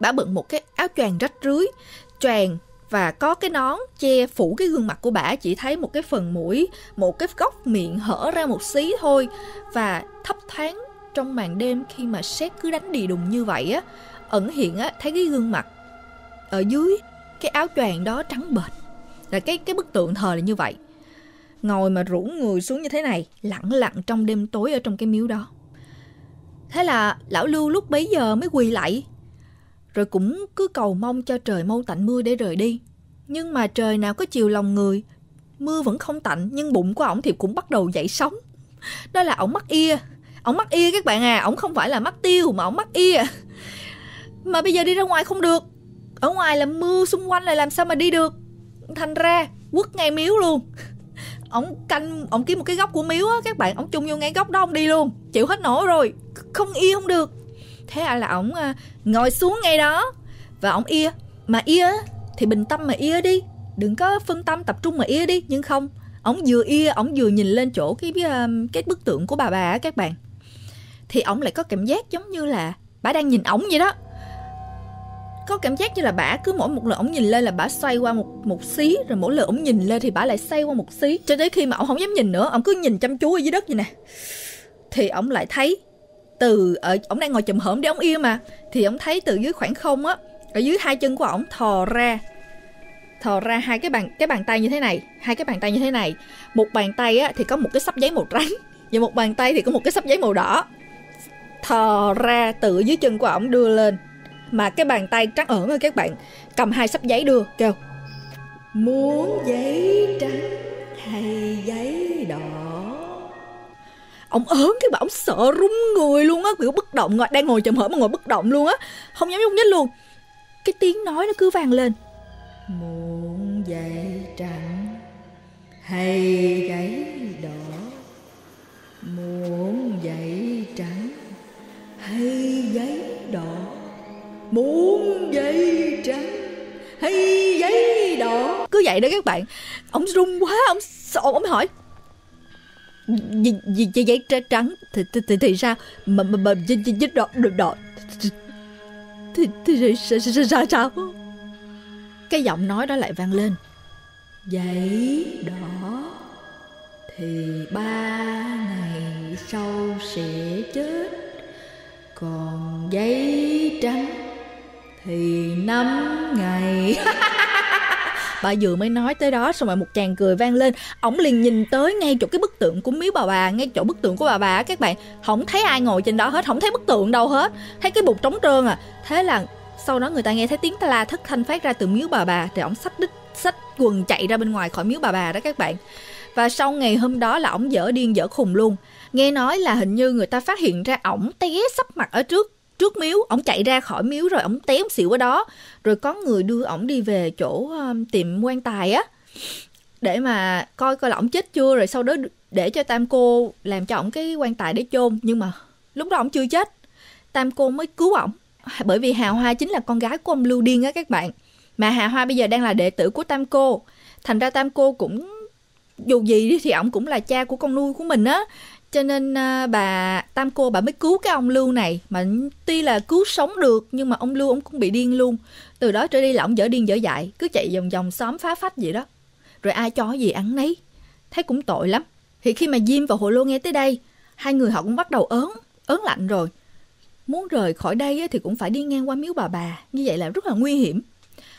Bả bận một cái áo choàng rách rưới, choàng và có cái nón che phủ cái gương mặt của bả chỉ thấy một cái phần mũi, một cái góc miệng hở ra một xí thôi và thấp thoáng trong màn đêm khi mà sét cứ đánh đi đùng như vậy á, ẩn hiện á thấy cái gương mặt ở dưới cái áo choàng đó trắng bệch là cái cái bức tượng thờ là như vậy ngồi mà rủ người xuống như thế này lặng lặng trong đêm tối ở trong cái miếu đó Thế là lão Lưu lúc bấy giờ mới quỳ lại. Rồi cũng cứ cầu mong cho trời mau tạnh mưa để rời đi. Nhưng mà trời nào có chiều lòng người, mưa vẫn không tạnh nhưng bụng của ổng thì cũng bắt đầu dậy sóng. Đó là ổng mắc ia. Ổng mắc ia các bạn à, ổng không phải là mắc tiêu mà ổng mắc ia. Mà bây giờ đi ra ngoài không được. Ở ngoài là mưa xung quanh là làm sao mà đi được. Thành ra quất ngay miếu luôn ổng canh ổng kiếm một cái góc của miếu á các bạn ổng chung vô ngay góc đó ông đi luôn chịu hết nổ rồi không y không được thế à là ổng à, ngồi xuống ngay đó và ổng ia mà ia thì bình tâm mà ia đi đừng có phân tâm tập trung mà ia đi nhưng không ổng vừa ia ổng vừa nhìn lên chỗ cái à, cái bức tượng của bà bà các bạn thì ổng lại có cảm giác giống như là bà đang nhìn ổng vậy đó có cảm giác như là bà cứ mỗi một lần ổng nhìn lên là bà xoay qua một một xí rồi mỗi lần ổng nhìn lên thì bà lại xoay qua một xí cho tới khi mà ổng không dám nhìn nữa ổng cứ nhìn chăm chú ở dưới đất vậy nè thì ổng lại thấy từ ở ổng đang ngồi chùm hổm để ổng yêu mà thì ổng thấy từ dưới khoảng không á ở dưới hai chân của ổng thò ra thò ra hai cái bàn cái bàn tay như thế này hai cái bàn tay như thế này một bàn tay á, thì có một cái sắp giấy màu trắng và một bàn tay thì có một cái sắp giấy màu đỏ thò ra từ dưới chân của ổng đưa lên mà cái bàn tay trắng ẩn ơi các bạn cầm hai sắp giấy đưa kêu muốn giấy trắng hay giấy đỏ ông ớn cái bà ông sợ rung người luôn á kiểu bất động ngồi đang ngồi chầm hở mà ngồi bất động luôn á không dám nhúc nhích luôn cái tiếng nói nó cứ vang lên muốn dậy trắng hay gáy đỏ muốn dậy trắng hay giấy đỏ muốn giấy trắng hay giấy đỏ cứ vậy đó các bạn ông run quá ông sợ ông hỏi giấy trắng thì thì thì, thì sao mà mà mà giấy đỏ đỏ thì thì sao sao cái giọng nói đó lại vang lên giấy đỏ thì ba ngày sau sẽ chết còn giấy trắng thì năm ngày bà vừa mới nói tới đó xong rồi một chàng cười vang lên ổng liền nhìn tới ngay chỗ cái bức tượng của miếu bà bà ngay chỗ bức tượng của bà bà các bạn không thấy ai ngồi trên đó hết không thấy bức tượng đâu hết thấy cái bục trống trơn à thế là sau đó người ta nghe thấy tiếng la thất thanh phát ra từ miếu bà bà thì ổng xách đích xách quần chạy ra bên ngoài khỏi miếu bà bà đó các bạn và sau ngày hôm đó là ổng dở điên dở khùng luôn nghe nói là hình như người ta phát hiện ra ổng té sắp mặt ở trước trước miếu ổng chạy ra khỏi miếu rồi ổng té ổng xỉu ở đó rồi có người đưa ổng đi về chỗ um, tiệm quan tài á để mà coi coi là ổng chết chưa rồi sau đó để cho tam cô làm cho ổng cái quan tài để chôn nhưng mà lúc đó ổng chưa chết tam cô mới cứu ổng bởi vì hà hoa chính là con gái của ông lưu điên á các bạn mà hà hoa bây giờ đang là đệ tử của tam cô thành ra tam cô cũng dù gì đi thì ổng cũng là cha của con nuôi của mình á cho nên à, bà tam cô bà mới cứu cái ông lưu này mà tuy là cứu sống được nhưng mà ông lưu ông cũng bị điên luôn từ đó trở đi là ông dở điên dở dại cứ chạy vòng vòng xóm phá phách vậy đó rồi ai cho gì ăn nấy thấy cũng tội lắm thì khi mà diêm và hồ lô nghe tới đây hai người họ cũng bắt đầu ớn ớn lạnh rồi muốn rời khỏi đây thì cũng phải đi ngang qua miếu bà bà như vậy là rất là nguy hiểm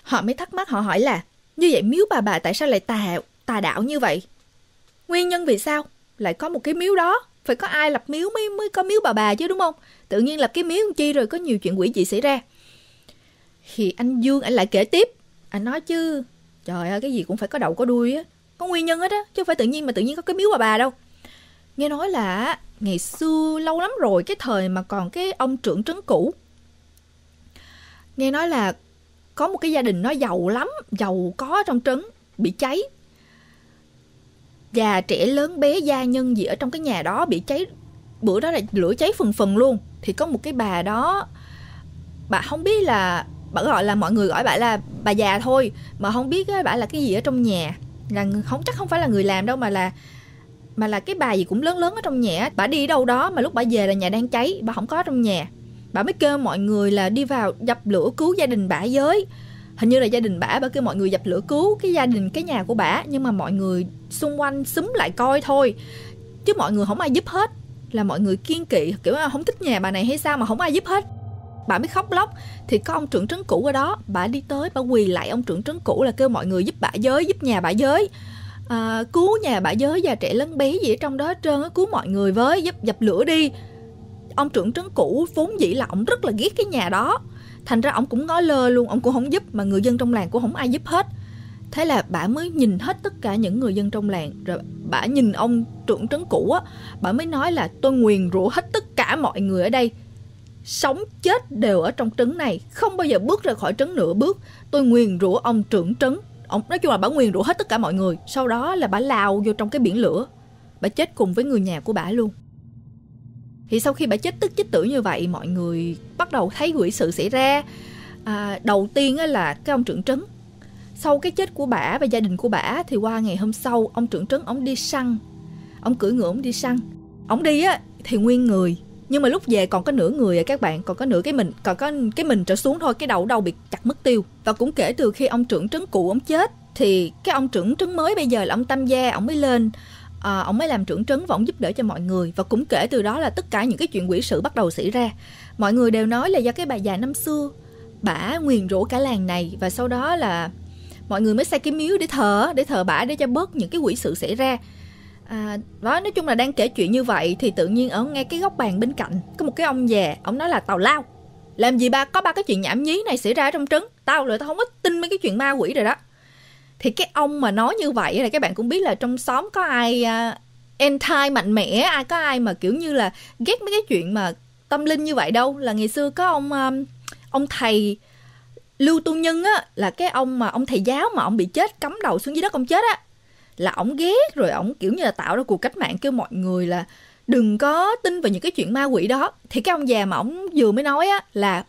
họ mới thắc mắc họ hỏi là như vậy miếu bà bà tại sao lại tà tà đạo như vậy nguyên nhân vì sao lại có một cái miếu đó phải có ai lập miếu mới mới có miếu bà bà chứ đúng không tự nhiên lập cái miếu chi rồi có nhiều chuyện quỷ dị xảy ra thì anh dương anh lại kể tiếp anh nói chứ trời ơi cái gì cũng phải có đầu có đuôi á có nguyên nhân hết á chứ không phải tự nhiên mà tự nhiên có cái miếu bà bà đâu nghe nói là ngày xưa lâu lắm rồi cái thời mà còn cái ông trưởng trấn cũ nghe nói là có một cái gia đình nó giàu lắm giàu có trong trấn bị cháy và trẻ lớn bé gia nhân gì ở trong cái nhà đó bị cháy bữa đó là lửa cháy phần phần luôn thì có một cái bà đó bà không biết là bà gọi là mọi người gọi bà là bà già thôi mà không biết á, bà là cái gì ở trong nhà là không chắc không phải là người làm đâu mà là mà là cái bà gì cũng lớn lớn ở trong nhà bà đi đâu đó mà lúc bà về là nhà đang cháy bà không có ở trong nhà bà mới kêu mọi người là đi vào dập lửa cứu gia đình bà giới hình như là gia đình bả bả kêu mọi người dập lửa cứu cái gia đình cái nhà của bả nhưng mà mọi người xung quanh xúm lại coi thôi chứ mọi người không ai giúp hết là mọi người kiên kỵ kiểu không thích nhà bà này hay sao mà không ai giúp hết bà mới khóc lóc thì có ông trưởng trấn cũ ở đó bà đi tới bà quỳ lại ông trưởng trấn cũ là kêu mọi người giúp bà giới giúp nhà bà giới à, cứu nhà bà giới già trẻ lớn bé gì ở trong đó hết trơn á cứu mọi người với giúp dập lửa đi ông trưởng trấn cũ vốn dĩ là ông rất là ghét cái nhà đó thành ra ông cũng ngó lơ luôn ông cũng không giúp mà người dân trong làng cũng không ai giúp hết thế là bà mới nhìn hết tất cả những người dân trong làng rồi bà nhìn ông trưởng trấn cũ á bà mới nói là tôi nguyền rủa hết tất cả mọi người ở đây sống chết đều ở trong trấn này không bao giờ bước ra khỏi trấn nửa bước tôi nguyền rủa ông trưởng trấn ông nói chung là bà nguyền rủa hết tất cả mọi người sau đó là bà lao vô trong cái biển lửa bà chết cùng với người nhà của bà luôn thì sau khi bà chết tức chết tử như vậy mọi người bắt đầu thấy quỷ sự xảy ra à, đầu tiên là cái ông trưởng trấn sau cái chết của bà và gia đình của bà thì qua ngày hôm sau ông trưởng trấn ông đi săn ông cưỡi ngựa ông đi săn ông đi á thì nguyên người nhưng mà lúc về còn có nửa người à, các bạn còn có nửa cái mình còn có cái mình trở xuống thôi cái đầu đâu bị chặt mất tiêu và cũng kể từ khi ông trưởng trấn cũ ông chết thì cái ông trưởng trấn mới bây giờ là ông tam gia ông mới lên à, ông mới làm trưởng trấn và giúp đỡ cho mọi người và cũng kể từ đó là tất cả những cái chuyện quỷ sự bắt đầu xảy ra mọi người đều nói là do cái bà già năm xưa bả nguyền rủa cả làng này và sau đó là mọi người mới xây cái miếu để thờ để thờ bả để cho bớt những cái quỷ sự xảy ra à, đó nói chung là đang kể chuyện như vậy thì tự nhiên ở ngay cái góc bàn bên cạnh có một cái ông già ông nói là tào lao làm gì ba có ba cái chuyện nhảm nhí này xảy ra trong trấn tao rồi tao không có tin mấy cái chuyện ma quỷ rồi đó thì cái ông mà nói như vậy là các bạn cũng biết là trong xóm có ai uh, anti mạnh mẽ ai có ai mà kiểu như là ghét mấy cái chuyện mà tâm linh như vậy đâu là ngày xưa có ông um, ông thầy lưu tu nhân á là cái ông mà ông thầy giáo mà ông bị chết cắm đầu xuống dưới đất ông chết á là ổng ghét rồi ổng kiểu như là tạo ra cuộc cách mạng kêu mọi người là đừng có tin vào những cái chuyện ma quỷ đó thì cái ông già mà ổng vừa mới nói á là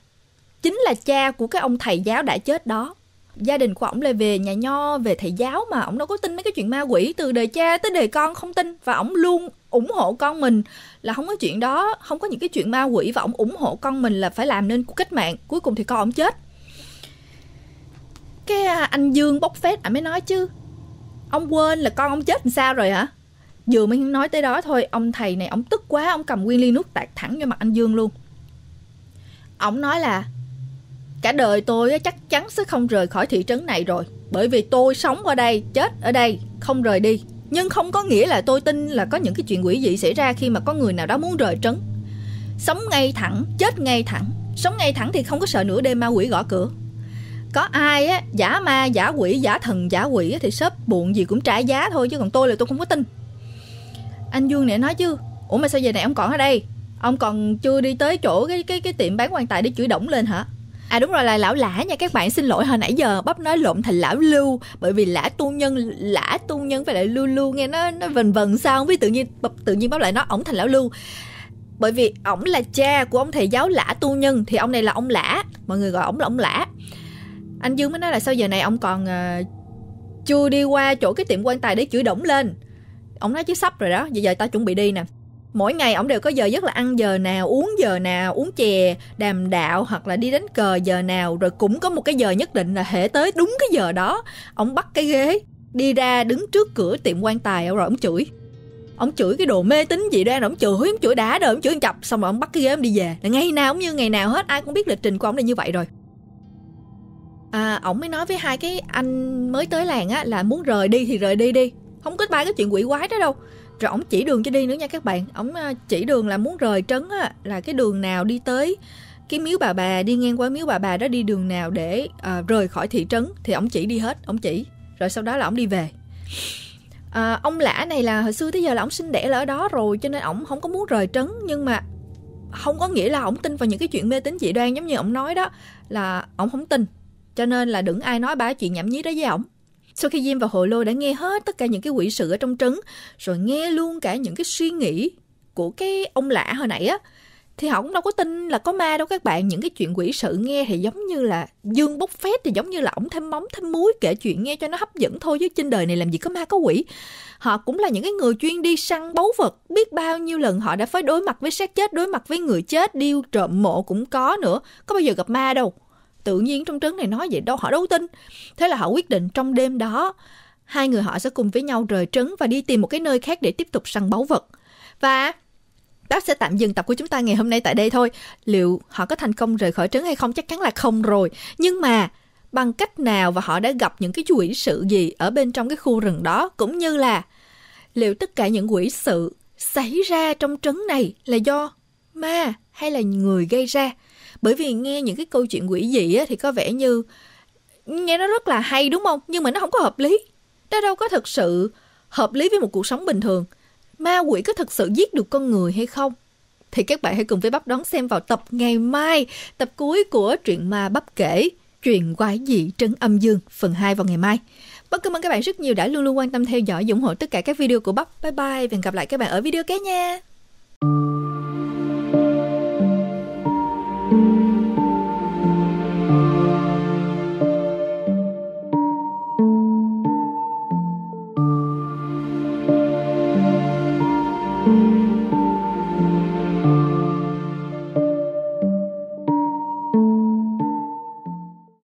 chính là cha của cái ông thầy giáo đã chết đó gia đình của ổng là về nhà nho về thầy giáo mà ổng đâu có tin mấy cái chuyện ma quỷ từ đời cha tới đời con không tin và ổng luôn ủng hộ con mình là không có chuyện đó không có những cái chuyện ma quỷ và ổng ủng hộ con mình là phải làm nên cuộc cách mạng cuối cùng thì con ổng chết cái à, anh dương bốc phét ảnh mới nói chứ ông quên là con ông chết làm sao rồi hả vừa mới nói tới đó thôi ông thầy này ông tức quá ông cầm nguyên ly nước tạt thẳng cho mặt anh dương luôn ổng nói là Cả đời tôi chắc chắn sẽ không rời khỏi thị trấn này rồi Bởi vì tôi sống ở đây, chết ở đây, không rời đi Nhưng không có nghĩa là tôi tin là có những cái chuyện quỷ dị xảy ra khi mà có người nào đó muốn rời trấn Sống ngay thẳng, chết ngay thẳng Sống ngay thẳng thì không có sợ nửa đêm ma quỷ gõ cửa có ai á giả ma giả quỷ giả thần giả quỷ thì sớp buồn gì cũng trả giá thôi chứ còn tôi là tôi không có tin anh dương này nói chứ ủa mà sao giờ này ông còn ở đây ông còn chưa đi tới chỗ cái cái cái tiệm bán quan tài để chửi động lên hả à đúng rồi là lão lã nha các bạn xin lỗi hồi nãy giờ bắp nói lộn thành lão lưu bởi vì lã tu nhân lã tu nhân với lại lưu lưu nghe nó nó vần vần sao không biết tự nhiên tự nhiên bắp lại nói ổng thành lão lưu bởi vì ổng là cha của ông thầy giáo lã tu nhân thì ông này là ông lã mọi người gọi ổng là ông lã anh dương mới nói là sao giờ này ông còn uh, ờ, chưa đi qua chỗ cái tiệm quan tài để chửi đổng lên ông nói chứ sắp rồi đó giờ giờ tao chuẩn bị đi nè mỗi ngày ổng đều có giờ giấc là ăn giờ nào uống giờ nào uống chè đàm đạo hoặc là đi đánh cờ giờ nào rồi cũng có một cái giờ nhất định là hễ tới đúng cái giờ đó ổng bắt cái ghế đi ra đứng trước cửa tiệm quan tài rồi ổng chửi ổng chửi cái đồ mê tín gì đó ổng chửi ổng chửi đá rồi ổng chửi chập xong rồi ổng bắt cái ghế ổng đi về là ngày nào cũng như ngày nào hết ai cũng biết lịch trình của ổng là như vậy rồi à ổng mới nói với hai cái anh mới tới làng á là muốn rời đi thì rời đi đi không có ba cái chuyện quỷ quái đó đâu rồi ổng chỉ đường cho đi nữa nha các bạn ổng ờ, chỉ đường là muốn rời trấn á, là cái đường nào đi tới cái miếu bà bà đi ngang qua miếu bà bà đó đi đường nào để à, rời khỏi thị trấn thì ổng chỉ đi hết ổng chỉ rồi sau đó là ổng đi về à, ông lã này là hồi xưa tới giờ là ổng sinh đẻ là ở đó rồi cho nên ổng không có muốn rời trấn nhưng mà không có nghĩa là ổng tin vào những cái chuyện mê tín dị đoan giống như ổng nói đó là ổng không tin cho nên là đừng ai nói ba chuyện nhảm nhí đó với ổng sau khi diêm và Hồ Lô đã nghe hết tất cả những cái quỷ sự ở trong trấn, rồi nghe luôn cả những cái suy nghĩ của cái ông lạ hồi nãy á, thì họ cũng đâu có tin là có ma đâu các bạn những cái chuyện quỷ sự nghe thì giống như là dương bốc phét thì giống như là ổng thêm móng thêm muối kể chuyện nghe cho nó hấp dẫn thôi chứ trên đời này làm gì có ma có quỷ họ cũng là những cái người chuyên đi săn báu vật biết bao nhiêu lần họ đã phải đối mặt với xác chết đối mặt với người chết điêu trộm mộ cũng có nữa có bao giờ gặp ma đâu tự nhiên trong trấn này nói vậy đâu họ đâu tin thế là họ quyết định trong đêm đó hai người họ sẽ cùng với nhau rời trấn và đi tìm một cái nơi khác để tiếp tục săn báu vật và bác sẽ tạm dừng tập của chúng ta ngày hôm nay tại đây thôi. Liệu họ có thành công rời khỏi trấn hay không? Chắc chắn là không rồi. Nhưng mà bằng cách nào và họ đã gặp những cái quỷ sự gì ở bên trong cái khu rừng đó cũng như là liệu tất cả những quỷ sự xảy ra trong trấn này là do ma hay là người gây ra bởi vì nghe những cái câu chuyện quỷ dị á, thì có vẻ như nghe nó rất là hay đúng không nhưng mà nó không có hợp lý nó đâu có thực sự hợp lý với một cuộc sống bình thường ma quỷ có thực sự giết được con người hay không thì các bạn hãy cùng với bắp đón xem vào tập ngày mai tập cuối của truyện ma bắp kể chuyện quái dị trấn âm dương phần 2 vào ngày mai Bắp cảm ơn các bạn rất nhiều đã luôn luôn quan tâm theo dõi ủng hộ tất cả các video của Bắp. Bye bye và hẹn gặp lại các bạn ở video kế nha.